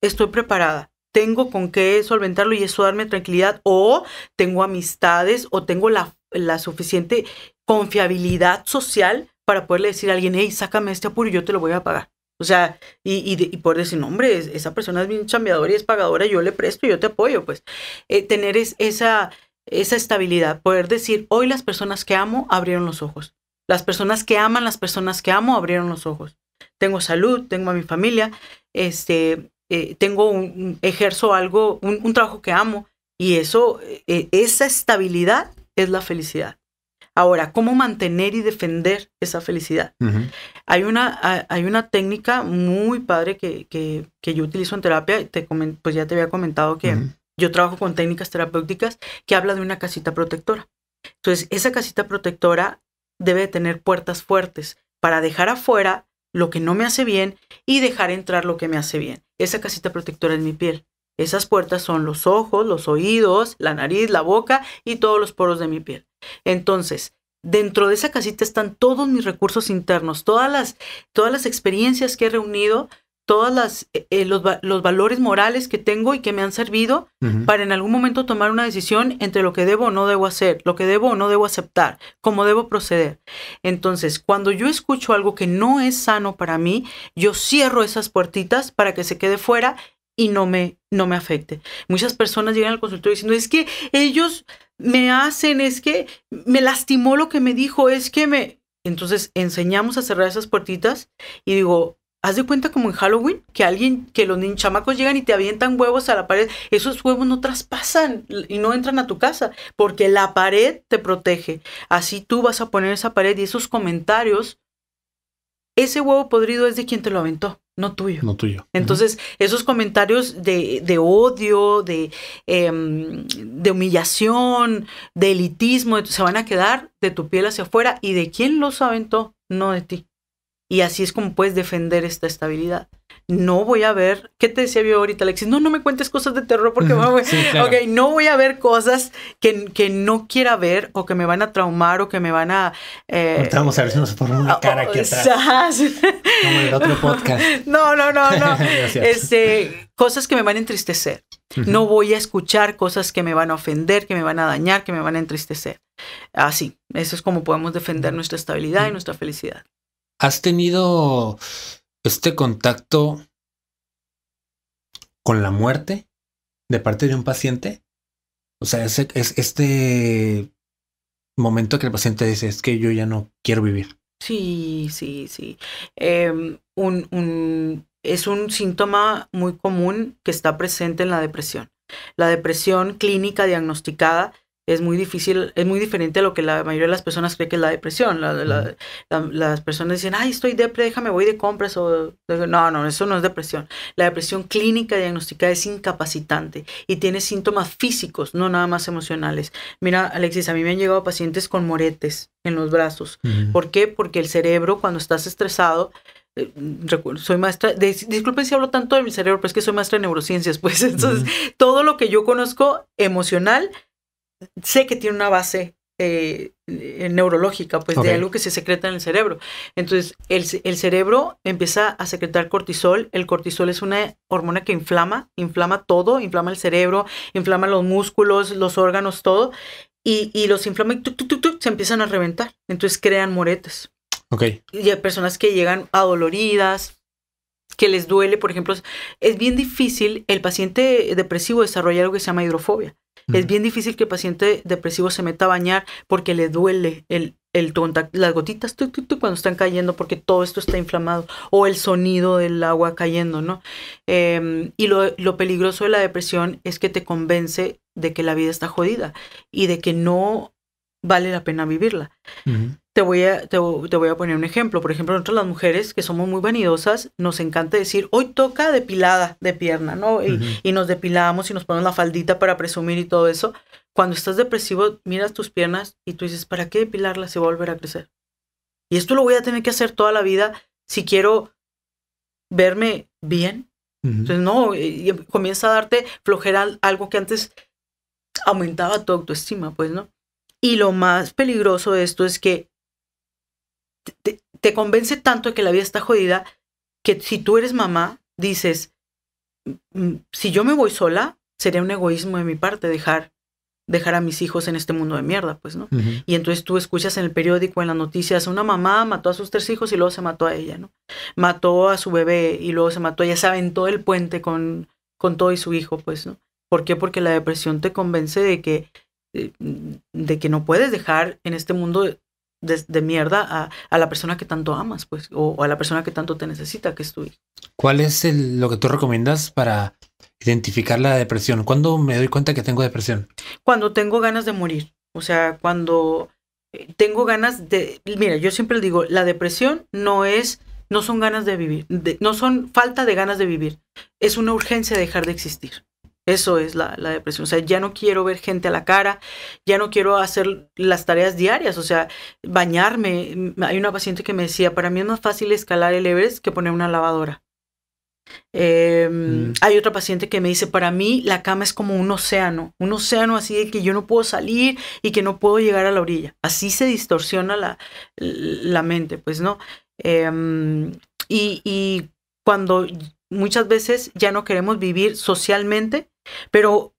estoy preparada. Tengo con qué solventarlo y eso darme tranquilidad o tengo amistades o tengo la, la suficiente confiabilidad social para poderle decir a alguien, hey, sácame este apuro y yo te lo voy a pagar. O sea, y, y, poder decir, no, hombre, esa persona es bien chambeadora y es pagadora, yo le presto, y yo te apoyo, pues. Eh, tener esa, esa estabilidad, poder decir, hoy las personas que amo abrieron los ojos. Las personas que aman, las personas que amo abrieron los ojos. Tengo salud, tengo a mi familia, este, eh, tengo un, ejerzo algo, un, trabajo que amo. Y eso, eh, esa estabilidad es la felicidad. Ahora, ¿cómo mantener y defender esa felicidad? hay, una, hay una técnica muy padre que, yo utilizo en terapia, te pues ya te había comentado que yo trabajo con técnicas terapéuticas que habla de una casita protectora. Entonces, esa casita protectora debe tener puertas fuertes para dejar afuera lo que no me hace bien y dejar entrar lo que me hace bien. Esa casita protectora es mi piel. Esas puertas son los ojos, los oídos, la nariz, la boca y todos los poros de mi piel. Entonces, dentro de esa casita están todos mis recursos internos, todas las, todas las experiencias que he reunido, todos eh, eh, los, valores morales que tengo y que me han servido para en algún momento tomar una decisión entre lo que debo o no debo hacer, lo que debo o no debo aceptar, cómo debo proceder. Entonces, cuando yo escucho algo que no es sano para mí, yo cierro esas puertitas para que se quede fuera y no me, no me afecte. Muchas personas llegan al consultorio diciendo, es que ellos me hacen, es que me lastimó lo que me dijo, es que me... Entonces enseñamos a cerrar esas puertitas y digo, haz de cuenta como en Halloween, que alguien, que los ninchamacos chamacos llegan y te avientan huevos a la pared, esos huevos no traspasan y no entran a tu casa, porque la pared te protege. Así tú vas a poner esa pared y esos comentarios ese huevo podrido es de quien te lo aventó, no tuyo. No tuyo. Entonces, esos comentarios de, de odio, de, em, de humillación, de elitismo, se van a quedar de tu piel hacia afuera y de quien los aventó, no de ti. Y así es como puedes defender esta estabilidad no voy a ver, ¿qué te decía yo ahorita, Alexis? No, no me cuentes cosas de terror porque sí, no voy a ver cosas que, que, no quiera ver o que me van a traumar o que me van a... Eh, vamos a ver si nos una cara aquí atrás. Ah, oh, otro podcast. No, no, no, no. este, cosas que me van a entristecer. No voy a escuchar cosas que me van a ofender, que me van a dañar, que me van a entristecer. Así, eso es como podemos defender nuestra estabilidad y nuestra felicidad. ¿Has tenido este contacto con la muerte de parte de un paciente, o sea, es, este momento que el paciente dice, es que yo ya no quiero vivir. Sí, sí, sí. Em, un, un, es un síntoma muy común que está presente en la depresión. La depresión clínica diagnosticada es muy difícil, es muy diferente a lo que la mayoría de las personas cree que es la depresión. las personas dicen, ay, estoy depre, déjame, voy de compras. O, no, no, eso no es depresión. La depresión clínica diagnosticada es incapacitante y tiene síntomas físicos, no nada más emocionales. Mira, Alexis, a mí me han llegado pacientes con moretes en los brazos. ¿Por qué? Porque el cerebro, cuando estás estresado, eh, soy maestra, disculpen si hablo tanto de mi cerebro, pero es que soy maestra de neurociencias, pues entonces todo lo que yo conozco emocional sé que tiene una base eh, eh, neurológica, pues de algo que se secreta en el cerebro. Entonces, el, cerebro empieza a secretar cortisol. El cortisol es una hormona que inflama, inflama todo, inflama el cerebro, inflama los músculos, los órganos, todo. Y, y los inflama y se empiezan a reventar. Entonces crean moretas Okay. Y hay personas que llegan adoloridas, que les duele, por ejemplo, es bien difícil el paciente depresivo desarrollar algo que se llama hidrofobia. Es bien difícil que el paciente depresivo se meta a bañar porque le duele el, las gotitas cuando están cayendo porque todo esto está inflamado o el sonido del agua cayendo, ¿no? Em, y lo, peligroso de la depresión es que te convence de que la vida está jodida y de que no vale la pena vivirla te voy, a, te, voy a poner un ejemplo. Por ejemplo, nosotros las mujeres que somos muy vanidosas, nos encanta decir, hoy toca depilada de pierna, ¿no? Y, nos depilamos y nos ponemos la faldita para presumir y todo eso. Cuando estás depresivo, miras tus piernas y tú dices, ¿para qué depilarlas si volver a crecer? Y esto lo voy a tener que hacer toda la vida si quiero verme bien. Entonces, no, comienza a darte flojera algo que antes aumentaba tu autoestima, pues, ¿no? Y lo más peligroso de esto es que te, convence tanto de que la vida está jodida que si tú eres mamá, dices, mm, mm, si yo me voy sola, sería un egoísmo de mi parte dejar dejar a mis hijos en este mundo de mierda, pues, ¿no? Y entonces tú escuchas en el periódico, en las noticias, una mamá mató a sus tres hijos y luego se mató a ella, ¿no? Mató a su bebé y luego se mató, ella se aventó el puente con, con todo y su hijo, pues, ¿no? ¿Por qué? Porque la depresión te convence de que, eh, de que no puedes dejar en este mundo de, mierda a, la persona que tanto amas, pues, o, a la persona que tanto te necesita, que es ¿Cuál es lo que tú recomiendas para identificar la depresión? ¿Cuándo me doy cuenta que tengo depresión? Cuando tengo ganas de morir, o sea, cuando eh, tengo ganas de, mira, yo siempre digo, la depresión no es, no son ganas de vivir, no son falta de ganas de vivir, es una urgencia de dejar de existir. Eso es la, depresión. O sea, ya no quiero ver gente a la cara, ya no quiero hacer las tareas diarias, o sea, bañarme. Mm, hay una paciente que me decía, para mí es más fácil escalar el Everest que poner una lavadora. Em, mm. Hay otra paciente que me dice, para mí la cama es como un océano, un océano así de que yo no puedo salir y que no puedo llegar a la orilla. Así se distorsiona la, mente, pues no. Em, y, y cuando muchas veces ya no queremos vivir socialmente pero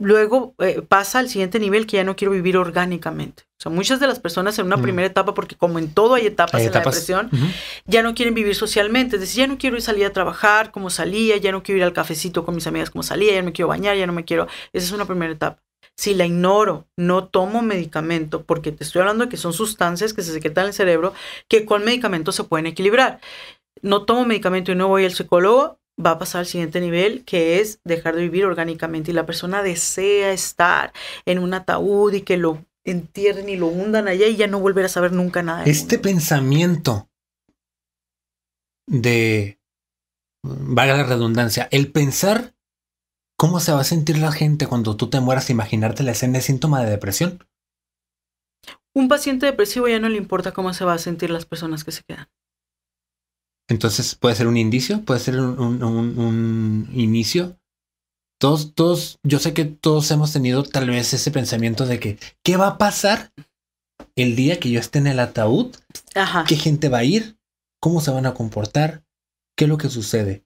luego eh, pasa al siguiente nivel que ya no quiero vivir orgánicamente. O sea, muchas de las personas en una mm. primera etapa, porque como en todo hay etapas en la depresión, ya no quieren vivir socialmente. Es decir, ya no quiero ir salir a trabajar como salía, ya no quiero ir al cafecito con mis amigas como salía, ya no me quiero bañar, ya no me quiero... Esa es una primera etapa. Si la ignoro, no tomo medicamento, porque te estoy hablando de que son sustancias que se secretan en el cerebro, que con medicamento se pueden equilibrar. No tomo medicamento y no voy al psicólogo, va a pasar al siguiente nivel, que es dejar de vivir orgánicamente. Y la persona desea estar en un ataúd y que lo entierren y lo hundan allá y ya no volver a saber nunca nada. Este pensamiento de, valga la redundancia, el pensar cómo se va a sentir la gente cuando tú te mueras, imaginarte la escena de síntoma de depresión. Un paciente depresivo ya no le importa cómo se va a sentir las personas que se quedan. Entonces puede ser un indicio, puede ser un, inicio. Todos, todos, yo sé que todos hemos tenido tal vez ese pensamiento de que, ¿qué va a pasar el día que yo esté en el ataúd? Ajá. ¿Qué gente va a ir? ¿Cómo se van a comportar? ¿Qué es lo que sucede?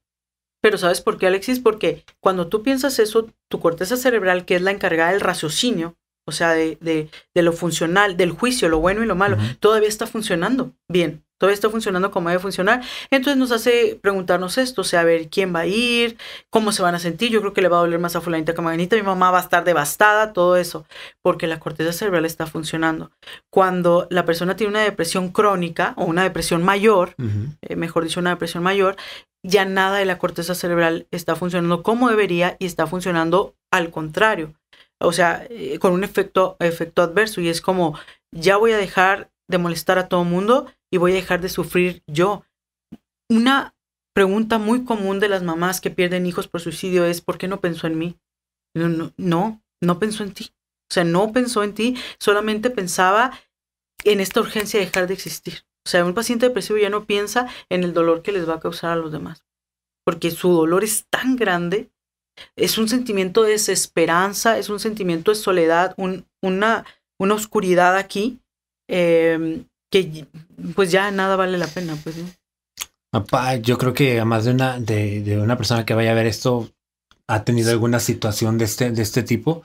Pero ¿sabes por qué, Alexis? Porque cuando tú piensas eso, tu corteza cerebral, que es la encargada del raciocinio, o sea, de, de, lo funcional, del juicio, lo bueno y lo malo, todavía está funcionando bien todo está funcionando como debe funcionar. Entonces nos hace preguntarnos esto, o sea, a ver quién va a ir, cómo se van a sentir. Yo creo que le va a doler más a fulanita que a maganita. Mi mamá va a estar devastada, todo eso, porque la corteza cerebral está funcionando. Cuando la persona tiene una depresión crónica o una depresión mayor, eh, mejor dicho, una depresión mayor, ya nada de la corteza cerebral está funcionando como debería y está funcionando al contrario. O sea, eh, con un efecto, efecto adverso y es como, ya voy a dejar de molestar a todo mundo y voy a dejar de sufrir yo. Una pregunta muy común de las mamás que pierden hijos por suicidio es, ¿por qué no pensó en mí? No, no, no pensó en ti. O sea, no pensó en ti, solamente pensaba en esta urgencia de dejar de existir. O sea, un paciente depresivo ya no piensa en el dolor que les va a causar a los demás, porque su dolor es tan grande, es un sentimiento de desesperanza, es un sentimiento de soledad, un, una, una oscuridad aquí, Em, que pues ya nada vale la pena, pues, yo creo que además de una, de, una persona que vaya a ver esto, ha tenido alguna situación de este, de este tipo.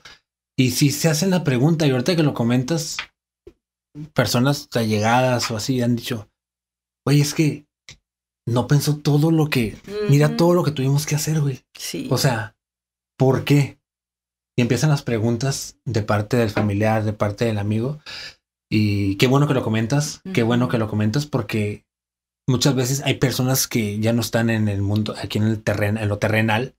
Y si se hacen la pregunta, y ahorita que lo comentas, personas llegadas o así han dicho, oye, es que no pensó todo lo que, mira todo lo que tuvimos que hacer, güey. Sí. O sea, ¿por qué? Y empiezan las preguntas de parte del familiar, de parte del amigo. Y qué bueno que lo comentas, qué bueno que lo comentas porque muchas veces hay personas que ya no están en el mundo, aquí en el terreno, en lo terrenal,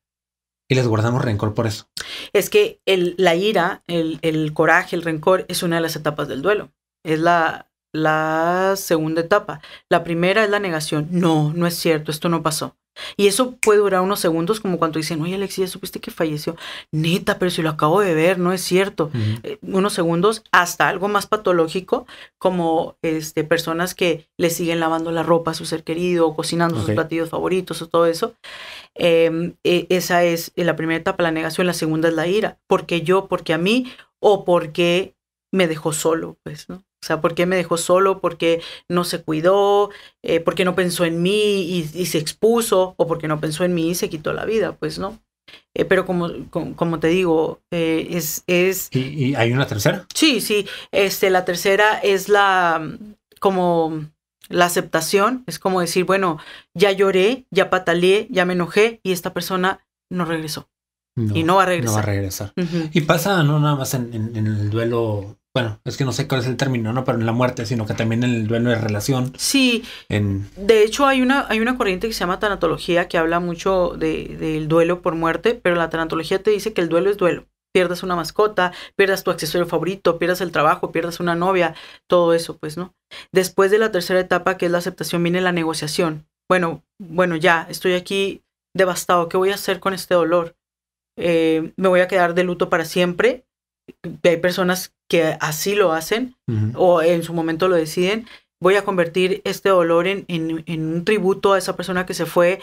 y les guardamos rencor por eso. Es que el, la ira, el, el, coraje, el rencor es una de las etapas del duelo. Es la, la segunda etapa. La primera es la negación. No, no es cierto, esto no pasó. Y eso puede durar unos segundos, como cuando dicen, oye Alexia, supiste que falleció? Neta, pero si lo acabo de ver, no es cierto. Eh, unos segundos hasta algo más patológico, como este, personas que le siguen lavando la ropa a su ser querido, o cocinando sus platillos favoritos o todo eso. Em, e, esa es la primera etapa, la negación. La segunda es la ira. Porque yo, porque a mí, o porque me dejó solo, pues, ¿no? O sea, ¿por qué me dejó solo? ¿Por qué no se cuidó? Eh, ¿Por qué no pensó en mí y, se expuso? ¿O porque no pensó en mí y se quitó la vida? Pues no. Eh, pero como, como, te digo, eh, es... es... ¿Y, hay una tercera? Sí, sí. Este, la tercera es la mm, como la aceptación. Es como decir, bueno, ya lloré, ya pataleé, ya me enojé y esta persona no regresó. y no va a regresar. No va a regresar. Y pasa no nada más en el duelo bueno, es que no sé cuál es el término, ¿no? Pero en la muerte, sino que también en el duelo de relación. Sí. De hecho, hay una, hay una corriente que se llama tanatología que habla mucho de, del duelo por muerte, pero la tanatología te dice que el duelo es duelo. Pierdas una mascota, pierdas tu accesorio favorito, pierdas el trabajo, pierdas una novia, todo eso, pues, ¿no? Después de la tercera etapa, que es la aceptación, viene la negociación. Bueno, bueno, ya, estoy aquí devastado. ¿Qué voy a hacer con este dolor? Eh, ¿Me voy a quedar de luto para siempre? hay personas que así lo hacen o en su momento lo deciden, voy a convertir este dolor en, un tributo a esa persona que se fue,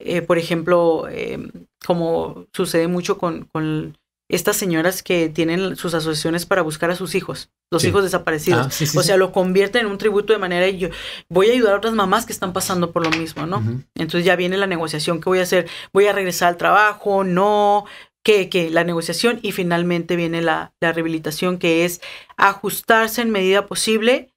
eh, por ejemplo, em, como sucede mucho con, con, estas señoras que tienen sus asociaciones para buscar a sus hijos, los hijos desaparecidos. Ah, o sea, lo convierten en un tributo de manera voy a ayudar a otras mamás que están pasando por lo mismo, ¿no? Entonces ya viene la negociación, ¿qué voy a hacer? ¿Voy a regresar al trabajo? No, que, la negociación y finalmente viene la, rehabilitación, que es ajustarse en medida posible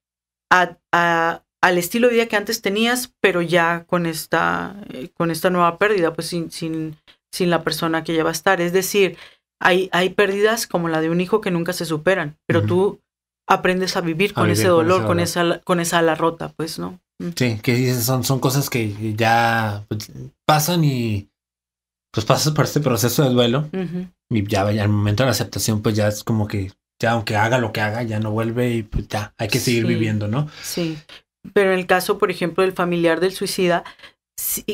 al estilo de vida que antes tenías, pero ya con esta, eh, con esta nueva pérdida, pues sin, sin, sin la persona que ya va a estar. Es decir, hay, hay pérdidas como la de un hijo que nunca se superan, pero tú aprendes a vivir con ese dolor, con esa, con esa, ala rota, pues, ¿no? Mm. Sí, que son, son cosas que ya pues, pasan y pues pasas por este proceso de duelo y ya vaya al momento de la aceptación, pues ya es como que ya aunque haga lo que haga, ya no vuelve y pues ya hay que seguir viviendo, ¿no? Sí. Pero en el caso, por ejemplo, del familiar del suicida,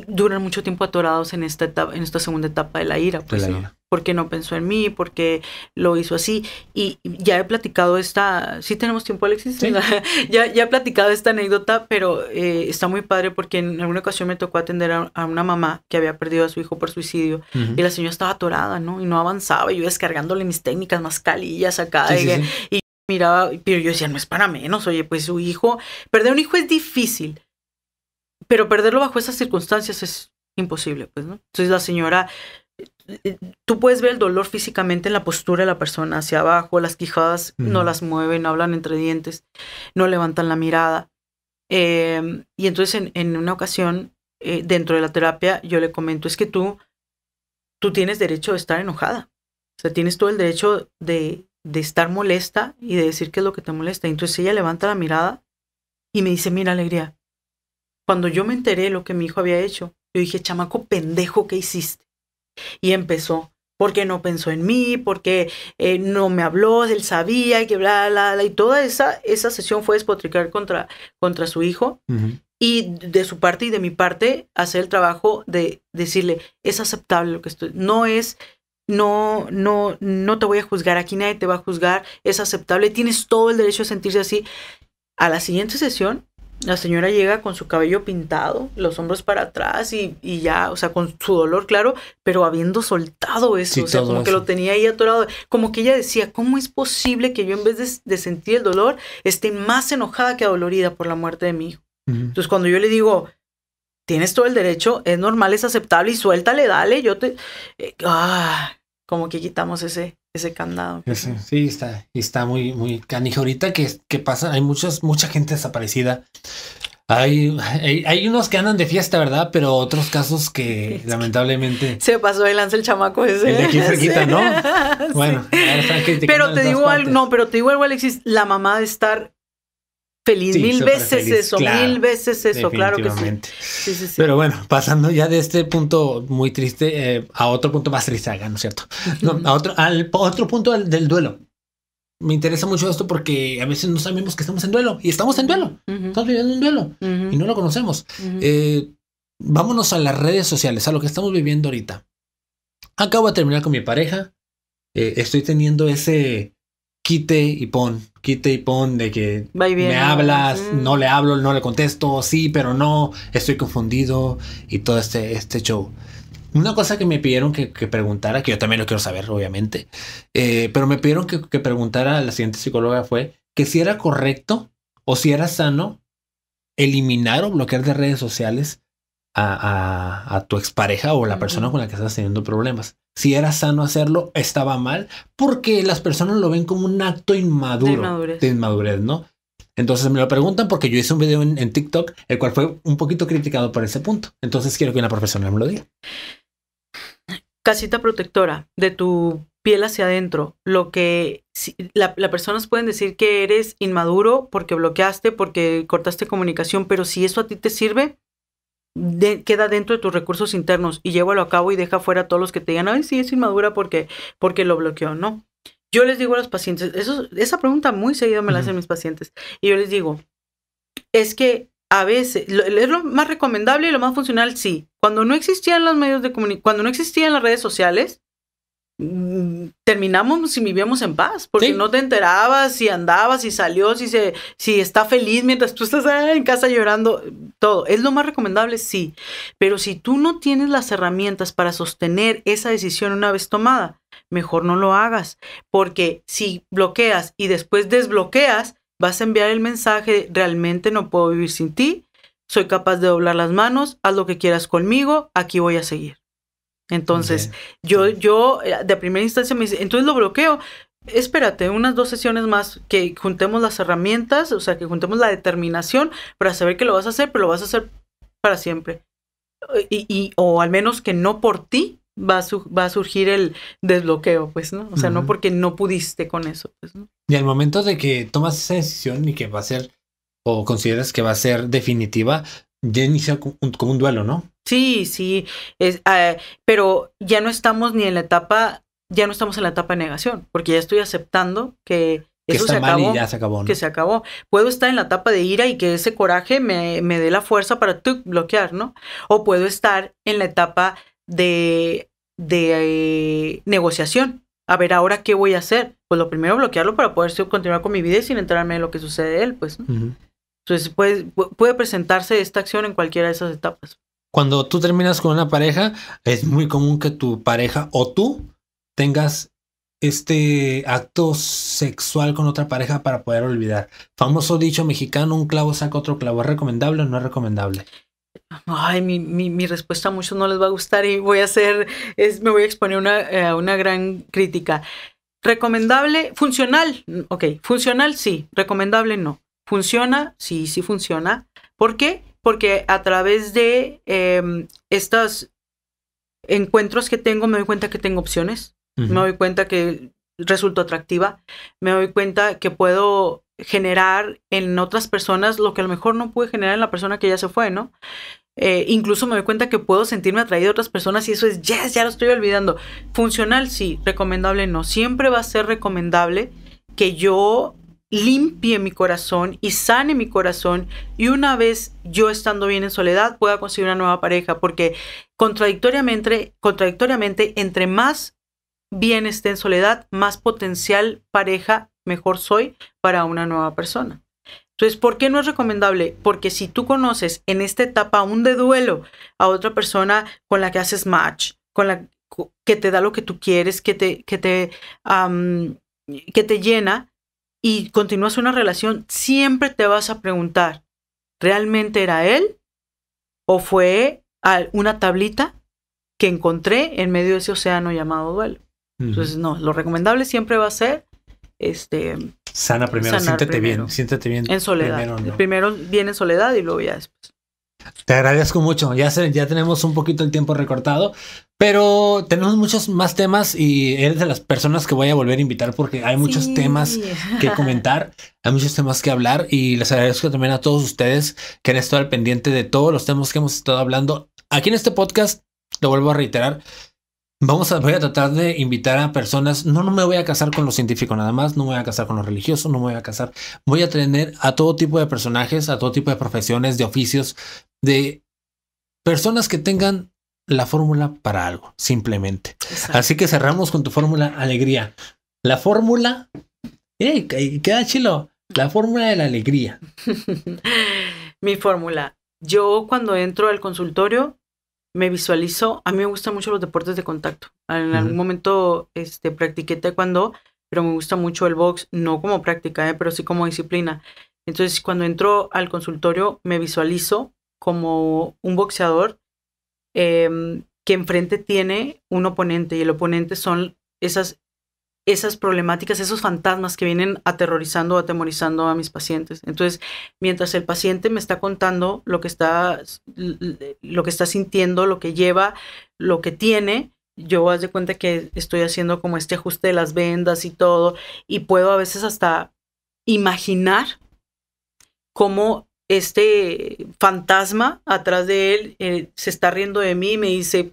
duran mucho tiempo atorados en esta en esta segunda etapa de la ira, pues, porque no pensó en mí, porque lo hizo así. Y ya he platicado esta, sí tenemos tiempo, Alexis, ya, he platicado esta anécdota, pero eh, está muy padre porque en alguna ocasión me tocó atender a, una mamá que había perdido a su hijo por suicidio y la señora estaba atorada, ¿no? Y no avanzaba, yo descargándole mis técnicas más calillas acá. y, y miraba, pero yo decía, no es para menos, oye, pues su hijo, perder un hijo es difícil pero perderlo bajo esas circunstancias es imposible, pues, ¿no? Entonces la señora, eh, eh, tú puedes ver el dolor físicamente en la postura de la persona, hacia abajo, las quijadas no las mueven, no hablan entre dientes, no levantan la mirada. Em, y entonces en, una ocasión, eh, dentro de la terapia, yo le comento, es que tú, tú tienes derecho de estar enojada. O sea, tienes todo el derecho de, de estar molesta y de decir qué es lo que te molesta. entonces ella levanta la mirada y me dice, mira, alegría, cuando yo me enteré lo que mi hijo había hecho, yo dije, chamaco pendejo, ¿qué hiciste? Y empezó, porque no pensó en mí, porque eh, no me habló, él sabía, que bla, bla, bla. Y toda esa, esa sesión fue despotricar contra, contra su hijo. Y de su parte y de mi parte, hacer el trabajo de decirle, es aceptable lo que estoy, no es no, no, no te voy a juzgar, aquí nadie te va a juzgar, es aceptable, tienes todo el derecho a sentirse así. A la siguiente sesión la señora llega con su cabello pintado, los hombros para atrás y, ya, o sea, con su dolor, claro, pero habiendo soltado eso, o sea, como que lo tenía ahí atorado. Como que ella decía, ¿cómo es posible que yo en vez de, sentir el dolor esté más enojada que adolorida por la muerte de mi hijo? Entonces, cuando yo le digo, tienes todo el derecho, es normal, es aceptable y suéltale, dale, yo te... Eh, ah, como que quitamos ese, ese candado. Sí, pues, está, está muy, muy canijo. Ahorita que, que pasa, hay muchas, mucha gente desaparecida. Hay, hay, unos que andan de fiesta, ¿verdad? Pero otros casos que lamentablemente. Se pasó el lance el chamaco ese. El de aquí cerquita, ¿no? Bueno, pero te digo algo, no, pero te digo algo, Alexis. La mamá de estar Feliz, mil, veces Eso, mil veces eso, claro que sí. Pero bueno, pasando ya de este punto muy triste eh, a otro punto más triste, ¿no es cierto? a otro, al otro punto del, duelo. Me interesa mucho esto porque a veces no sabemos que estamos en duelo y estamos en duelo, estamos viviendo un duelo y no lo conocemos. Eh, vámonos a las redes sociales, a lo que estamos viviendo ahorita. Acabo de terminar con mi pareja, eh, estoy teniendo ese quite y pon, quite y pon de que me hablas, no le hablo, no le contesto, sí, pero no, estoy confundido y todo este, este show. Una cosa que me pidieron que, preguntara, que yo también lo quiero saber, obviamente, eh, pero me pidieron que, preguntara a la siguiente psicóloga fue que si era correcto o si era sano eliminar o bloquear de redes sociales a, tu expareja o la persona con la que estás teniendo problemas si era sano hacerlo, estaba mal, porque las personas lo ven como un acto inmaduro. De inmadurez. De inmadurez ¿no? Entonces me lo preguntan porque yo hice un video en, TikTok, el cual fue un poquito criticado por ese punto. Entonces quiero que una profesional me lo diga. Casita protectora de tu piel hacia adentro. Lo que las personas pueden decir que eres inmaduro porque bloqueaste, porque cortaste comunicación, pero si eso a ti te sirve, queda dentro de tus recursos internos y llévalo a cabo y deja fuera a todos los que te digan, ay, sí, es inmadura porque, porque lo bloqueó. No. Yo les digo a los pacientes, eso, esa pregunta muy seguida me la hacen mis pacientes, y yo les digo, es que a veces, lo, es lo más recomendable y lo más funcional, sí. Cuando no existían los medios de cuando no existían las redes sociales, terminamos y vivíamos en paz, porque no te enterabas si andabas, y salió, si, se, si está feliz mientras tú estás en casa llorando, todo. ¿Es lo más recomendable? Sí, pero si tú no tienes las herramientas para sostener esa decisión una vez tomada, mejor no lo hagas, porque si bloqueas y después desbloqueas, vas a enviar el mensaje, realmente no puedo vivir sin ti, soy capaz de doblar las manos, haz lo que quieras conmigo, aquí voy a seguir. Entonces, yo, yo eh, de primera instancia me dice, entonces lo bloqueo. Espérate, unas dos sesiones más que juntemos las herramientas, o sea, que juntemos la determinación para saber que lo vas a hacer, pero lo vas a hacer para siempre. Eh, y, o al menos que no por ti va a, va a surgir el desbloqueo, pues, ¿no? O sea, no porque no pudiste con eso, pues, Y al momento de que tomas esa decisión y que va a ser, o consideras que va a ser definitiva, ya inicia como un duelo, ¿no? Sí, sí, es, ah, pero ya no estamos ni en la etapa, ya no estamos en la etapa de negación, porque ya estoy aceptando que, eso se acabó, que se acabó. Puedo estar en la etapa de ira y que ese coraje me, me dé la fuerza para bloquear, ¿no? O puedo estar en la etapa de, de negociación. A ver, ahora qué voy a hacer. Pues lo primero bloquearlo para poder continuar con mi vida sin enterarme de lo que sucede él, pues. Entonces puede presentarse esta acción en cualquiera de esas etapas cuando tú terminas con una pareja, es muy común que tu pareja o tú tengas este acto sexual con otra pareja para poder olvidar. Famoso dicho mexicano, un clavo saca otro clavo. ¿Es recomendable o no es recomendable? Ay, mi, respuesta a muchos no les va a gustar y voy a hacer, es, me voy a exponer una, eh, una gran crítica. Recomendable, funcional, ok, funcional sí, recomendable no. Funciona, sí, sí funciona. ¿Por qué? porque a través de em, estos encuentros que tengo me doy cuenta que tengo opciones, me doy cuenta que resulto atractiva, me doy cuenta que puedo generar en otras personas lo que a lo mejor no pude generar en la persona que ya se fue, ¿no? Eh, incluso me doy cuenta que puedo sentirme atraído a otras personas y eso es, yes, ya lo estoy olvidando. Funcional sí, recomendable no. Siempre va a ser recomendable que yo limpie mi corazón y sane mi corazón y una vez yo estando bien en soledad pueda conseguir una nueva pareja, porque contradictoriamente, contradictoriamente entre más bien esté en soledad, más potencial pareja mejor soy para una nueva persona. Entonces, ¿por qué no es recomendable? Porque si tú conoces en esta etapa un de duelo a otra persona con la que haces match, con la que te da lo que tú quieres, que te, que te, que te llena, y continúas una relación, siempre te vas a preguntar, ¿realmente era él? ¿O fue una tablita que encontré en medio de ese océano llamado duelo? Entonces, no, lo recomendable siempre va a ser este sana primero, siéntete bien, siéntete bien. En soledad. Primero, en viene soledad y luego ya después. Te agradezco mucho. Ya, ya tenemos un poquito el tiempo recortado, pero tenemos muchos más temas y eres de las personas que voy a volver a invitar porque hay muchos temas que comentar, hay muchos temas que hablar y les agradezco también a todos ustedes que han estado al pendiente de todos los temas que hemos estado hablando. Aquí en este podcast, lo vuelvo a reiterar, Vamos a, voy a tratar de invitar a personas, no, no me voy a casar con los científicos nada más, no me voy a casar con los religiosos, no me voy a casar, voy a tener a todo tipo de personajes, a todo tipo de profesiones, de oficios, de personas que tengan la fórmula para algo, simplemente. Así que cerramos con tu fórmula alegría. La fórmula, queda chilo, la fórmula de la alegría. Mi fórmula. Yo cuando entro al consultorio me visualizo. A mí me gustan mucho los deportes de contacto. En algún momento este, practiqué taekwondo, pero me gusta mucho el box, no como práctica, eh, pero sí como disciplina. Entonces, cuando entro al consultorio, me visualizo como un boxeador em, que enfrente tiene un oponente y el oponente son esas esas problemáticas, esos fantasmas que vienen aterrorizando o atemorizando a mis pacientes. Entonces, mientras el paciente me está contando lo que está, lo que está sintiendo, lo que lleva, lo que tiene, yo haz de cuenta que estoy haciendo como este ajuste de las vendas y todo, y puedo a veces hasta imaginar cómo este fantasma atrás de él eh, se está riendo de mí y me dice,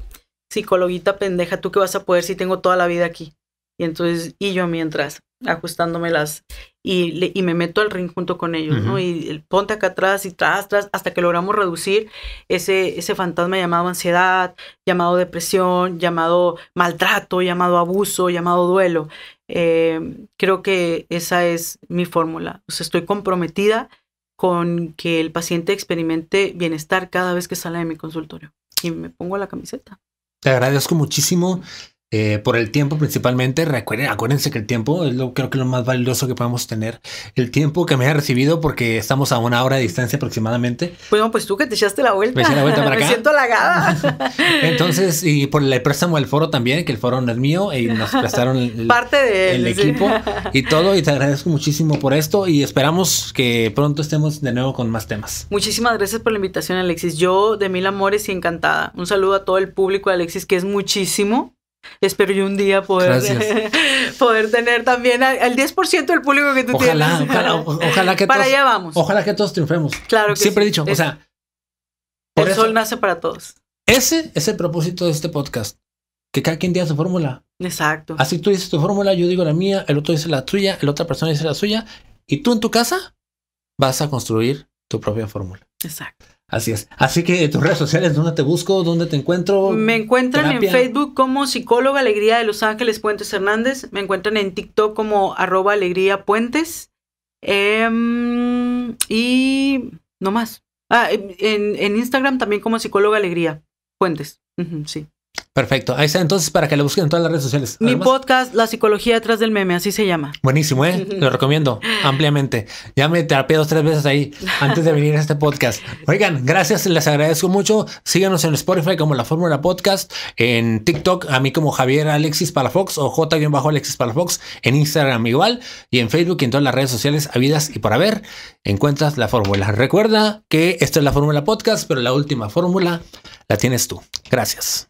psicologuita pendeja, ¿tú qué vas a poder si tengo toda la vida aquí? Y entonces, y yo mientras, ajustándomelas, y, y me meto al ring junto con ellos, ¿no? Y ponte acá atrás y tras, tras, hasta que logramos reducir ese, ese fantasma llamado ansiedad, llamado depresión, llamado maltrato, llamado abuso, llamado duelo. Eh, creo que esa es mi fórmula. O sea, estoy comprometida con que el paciente experimente bienestar cada vez que sale de mi consultorio. Y me pongo la camiseta. Te agradezco muchísimo eh, por el tiempo principalmente. Recuerden, acuérdense que el tiempo es lo, creo que lo más valioso que podemos tener. El tiempo que me ha recibido porque estamos a una hora de distancia aproximadamente. Bueno, pues tú que te echaste la vuelta. Me siento halagada. Entonces, y por el préstamo del foro también, que el foro no es mío y nos prestaron el, parte del equipo y todo. Y te agradezco muchísimo por esto y esperamos que pronto estemos de nuevo con más temas. Muchísimas gracias por la invitación, Alexis. Yo de mil amores y encantada. Un saludo a todo el público, Alexis, que es muchísimo. Espero yo un día poder, poder tener también al 10% del público que tú tienes. Ojalá, ojalá que todos, triunfemos. Claro Siempre he dicho, o sea, el sol nace para todos. Ese es el propósito de este podcast. Que cada quien diga su fórmula. Exacto. Así tú dices tu fórmula, yo digo la mía, el otro dice la tuya, la otra persona dice la suya. Y tú en tu casa vas a construir tu propia fórmula. Exacto. Así es. Así que tus redes sociales, ¿dónde te busco? ¿Dónde te encuentro? Me encuentran en Facebook como psicóloga Alegría de Los Ángeles Puentes Hernández. Me encuentran en TikTok como arroba Alegría Puentes. Em, y no más. Ah, en, Instagram también como psicóloga Alegría Puentes. sí. Perfecto. Ahí está. Entonces, para que lo busquen en todas las redes sociales. Mi podcast, La psicología detrás del meme, así se llama. Buenísimo, ¿eh? Lo recomiendo ampliamente. Ya me terapia dos, tres veces ahí antes de venir a este podcast. Oigan, gracias, les agradezco mucho. Síganos en Spotify como La Fórmula Podcast, en TikTok, a mí como Javier Alexis Fox, o J-Alexis Fox, en Instagram igual, y en Facebook y en todas las redes sociales habidas y por haber, encuentras La Fórmula. Recuerda que esta es La Fórmula Podcast, pero la última fórmula la tienes tú. Gracias.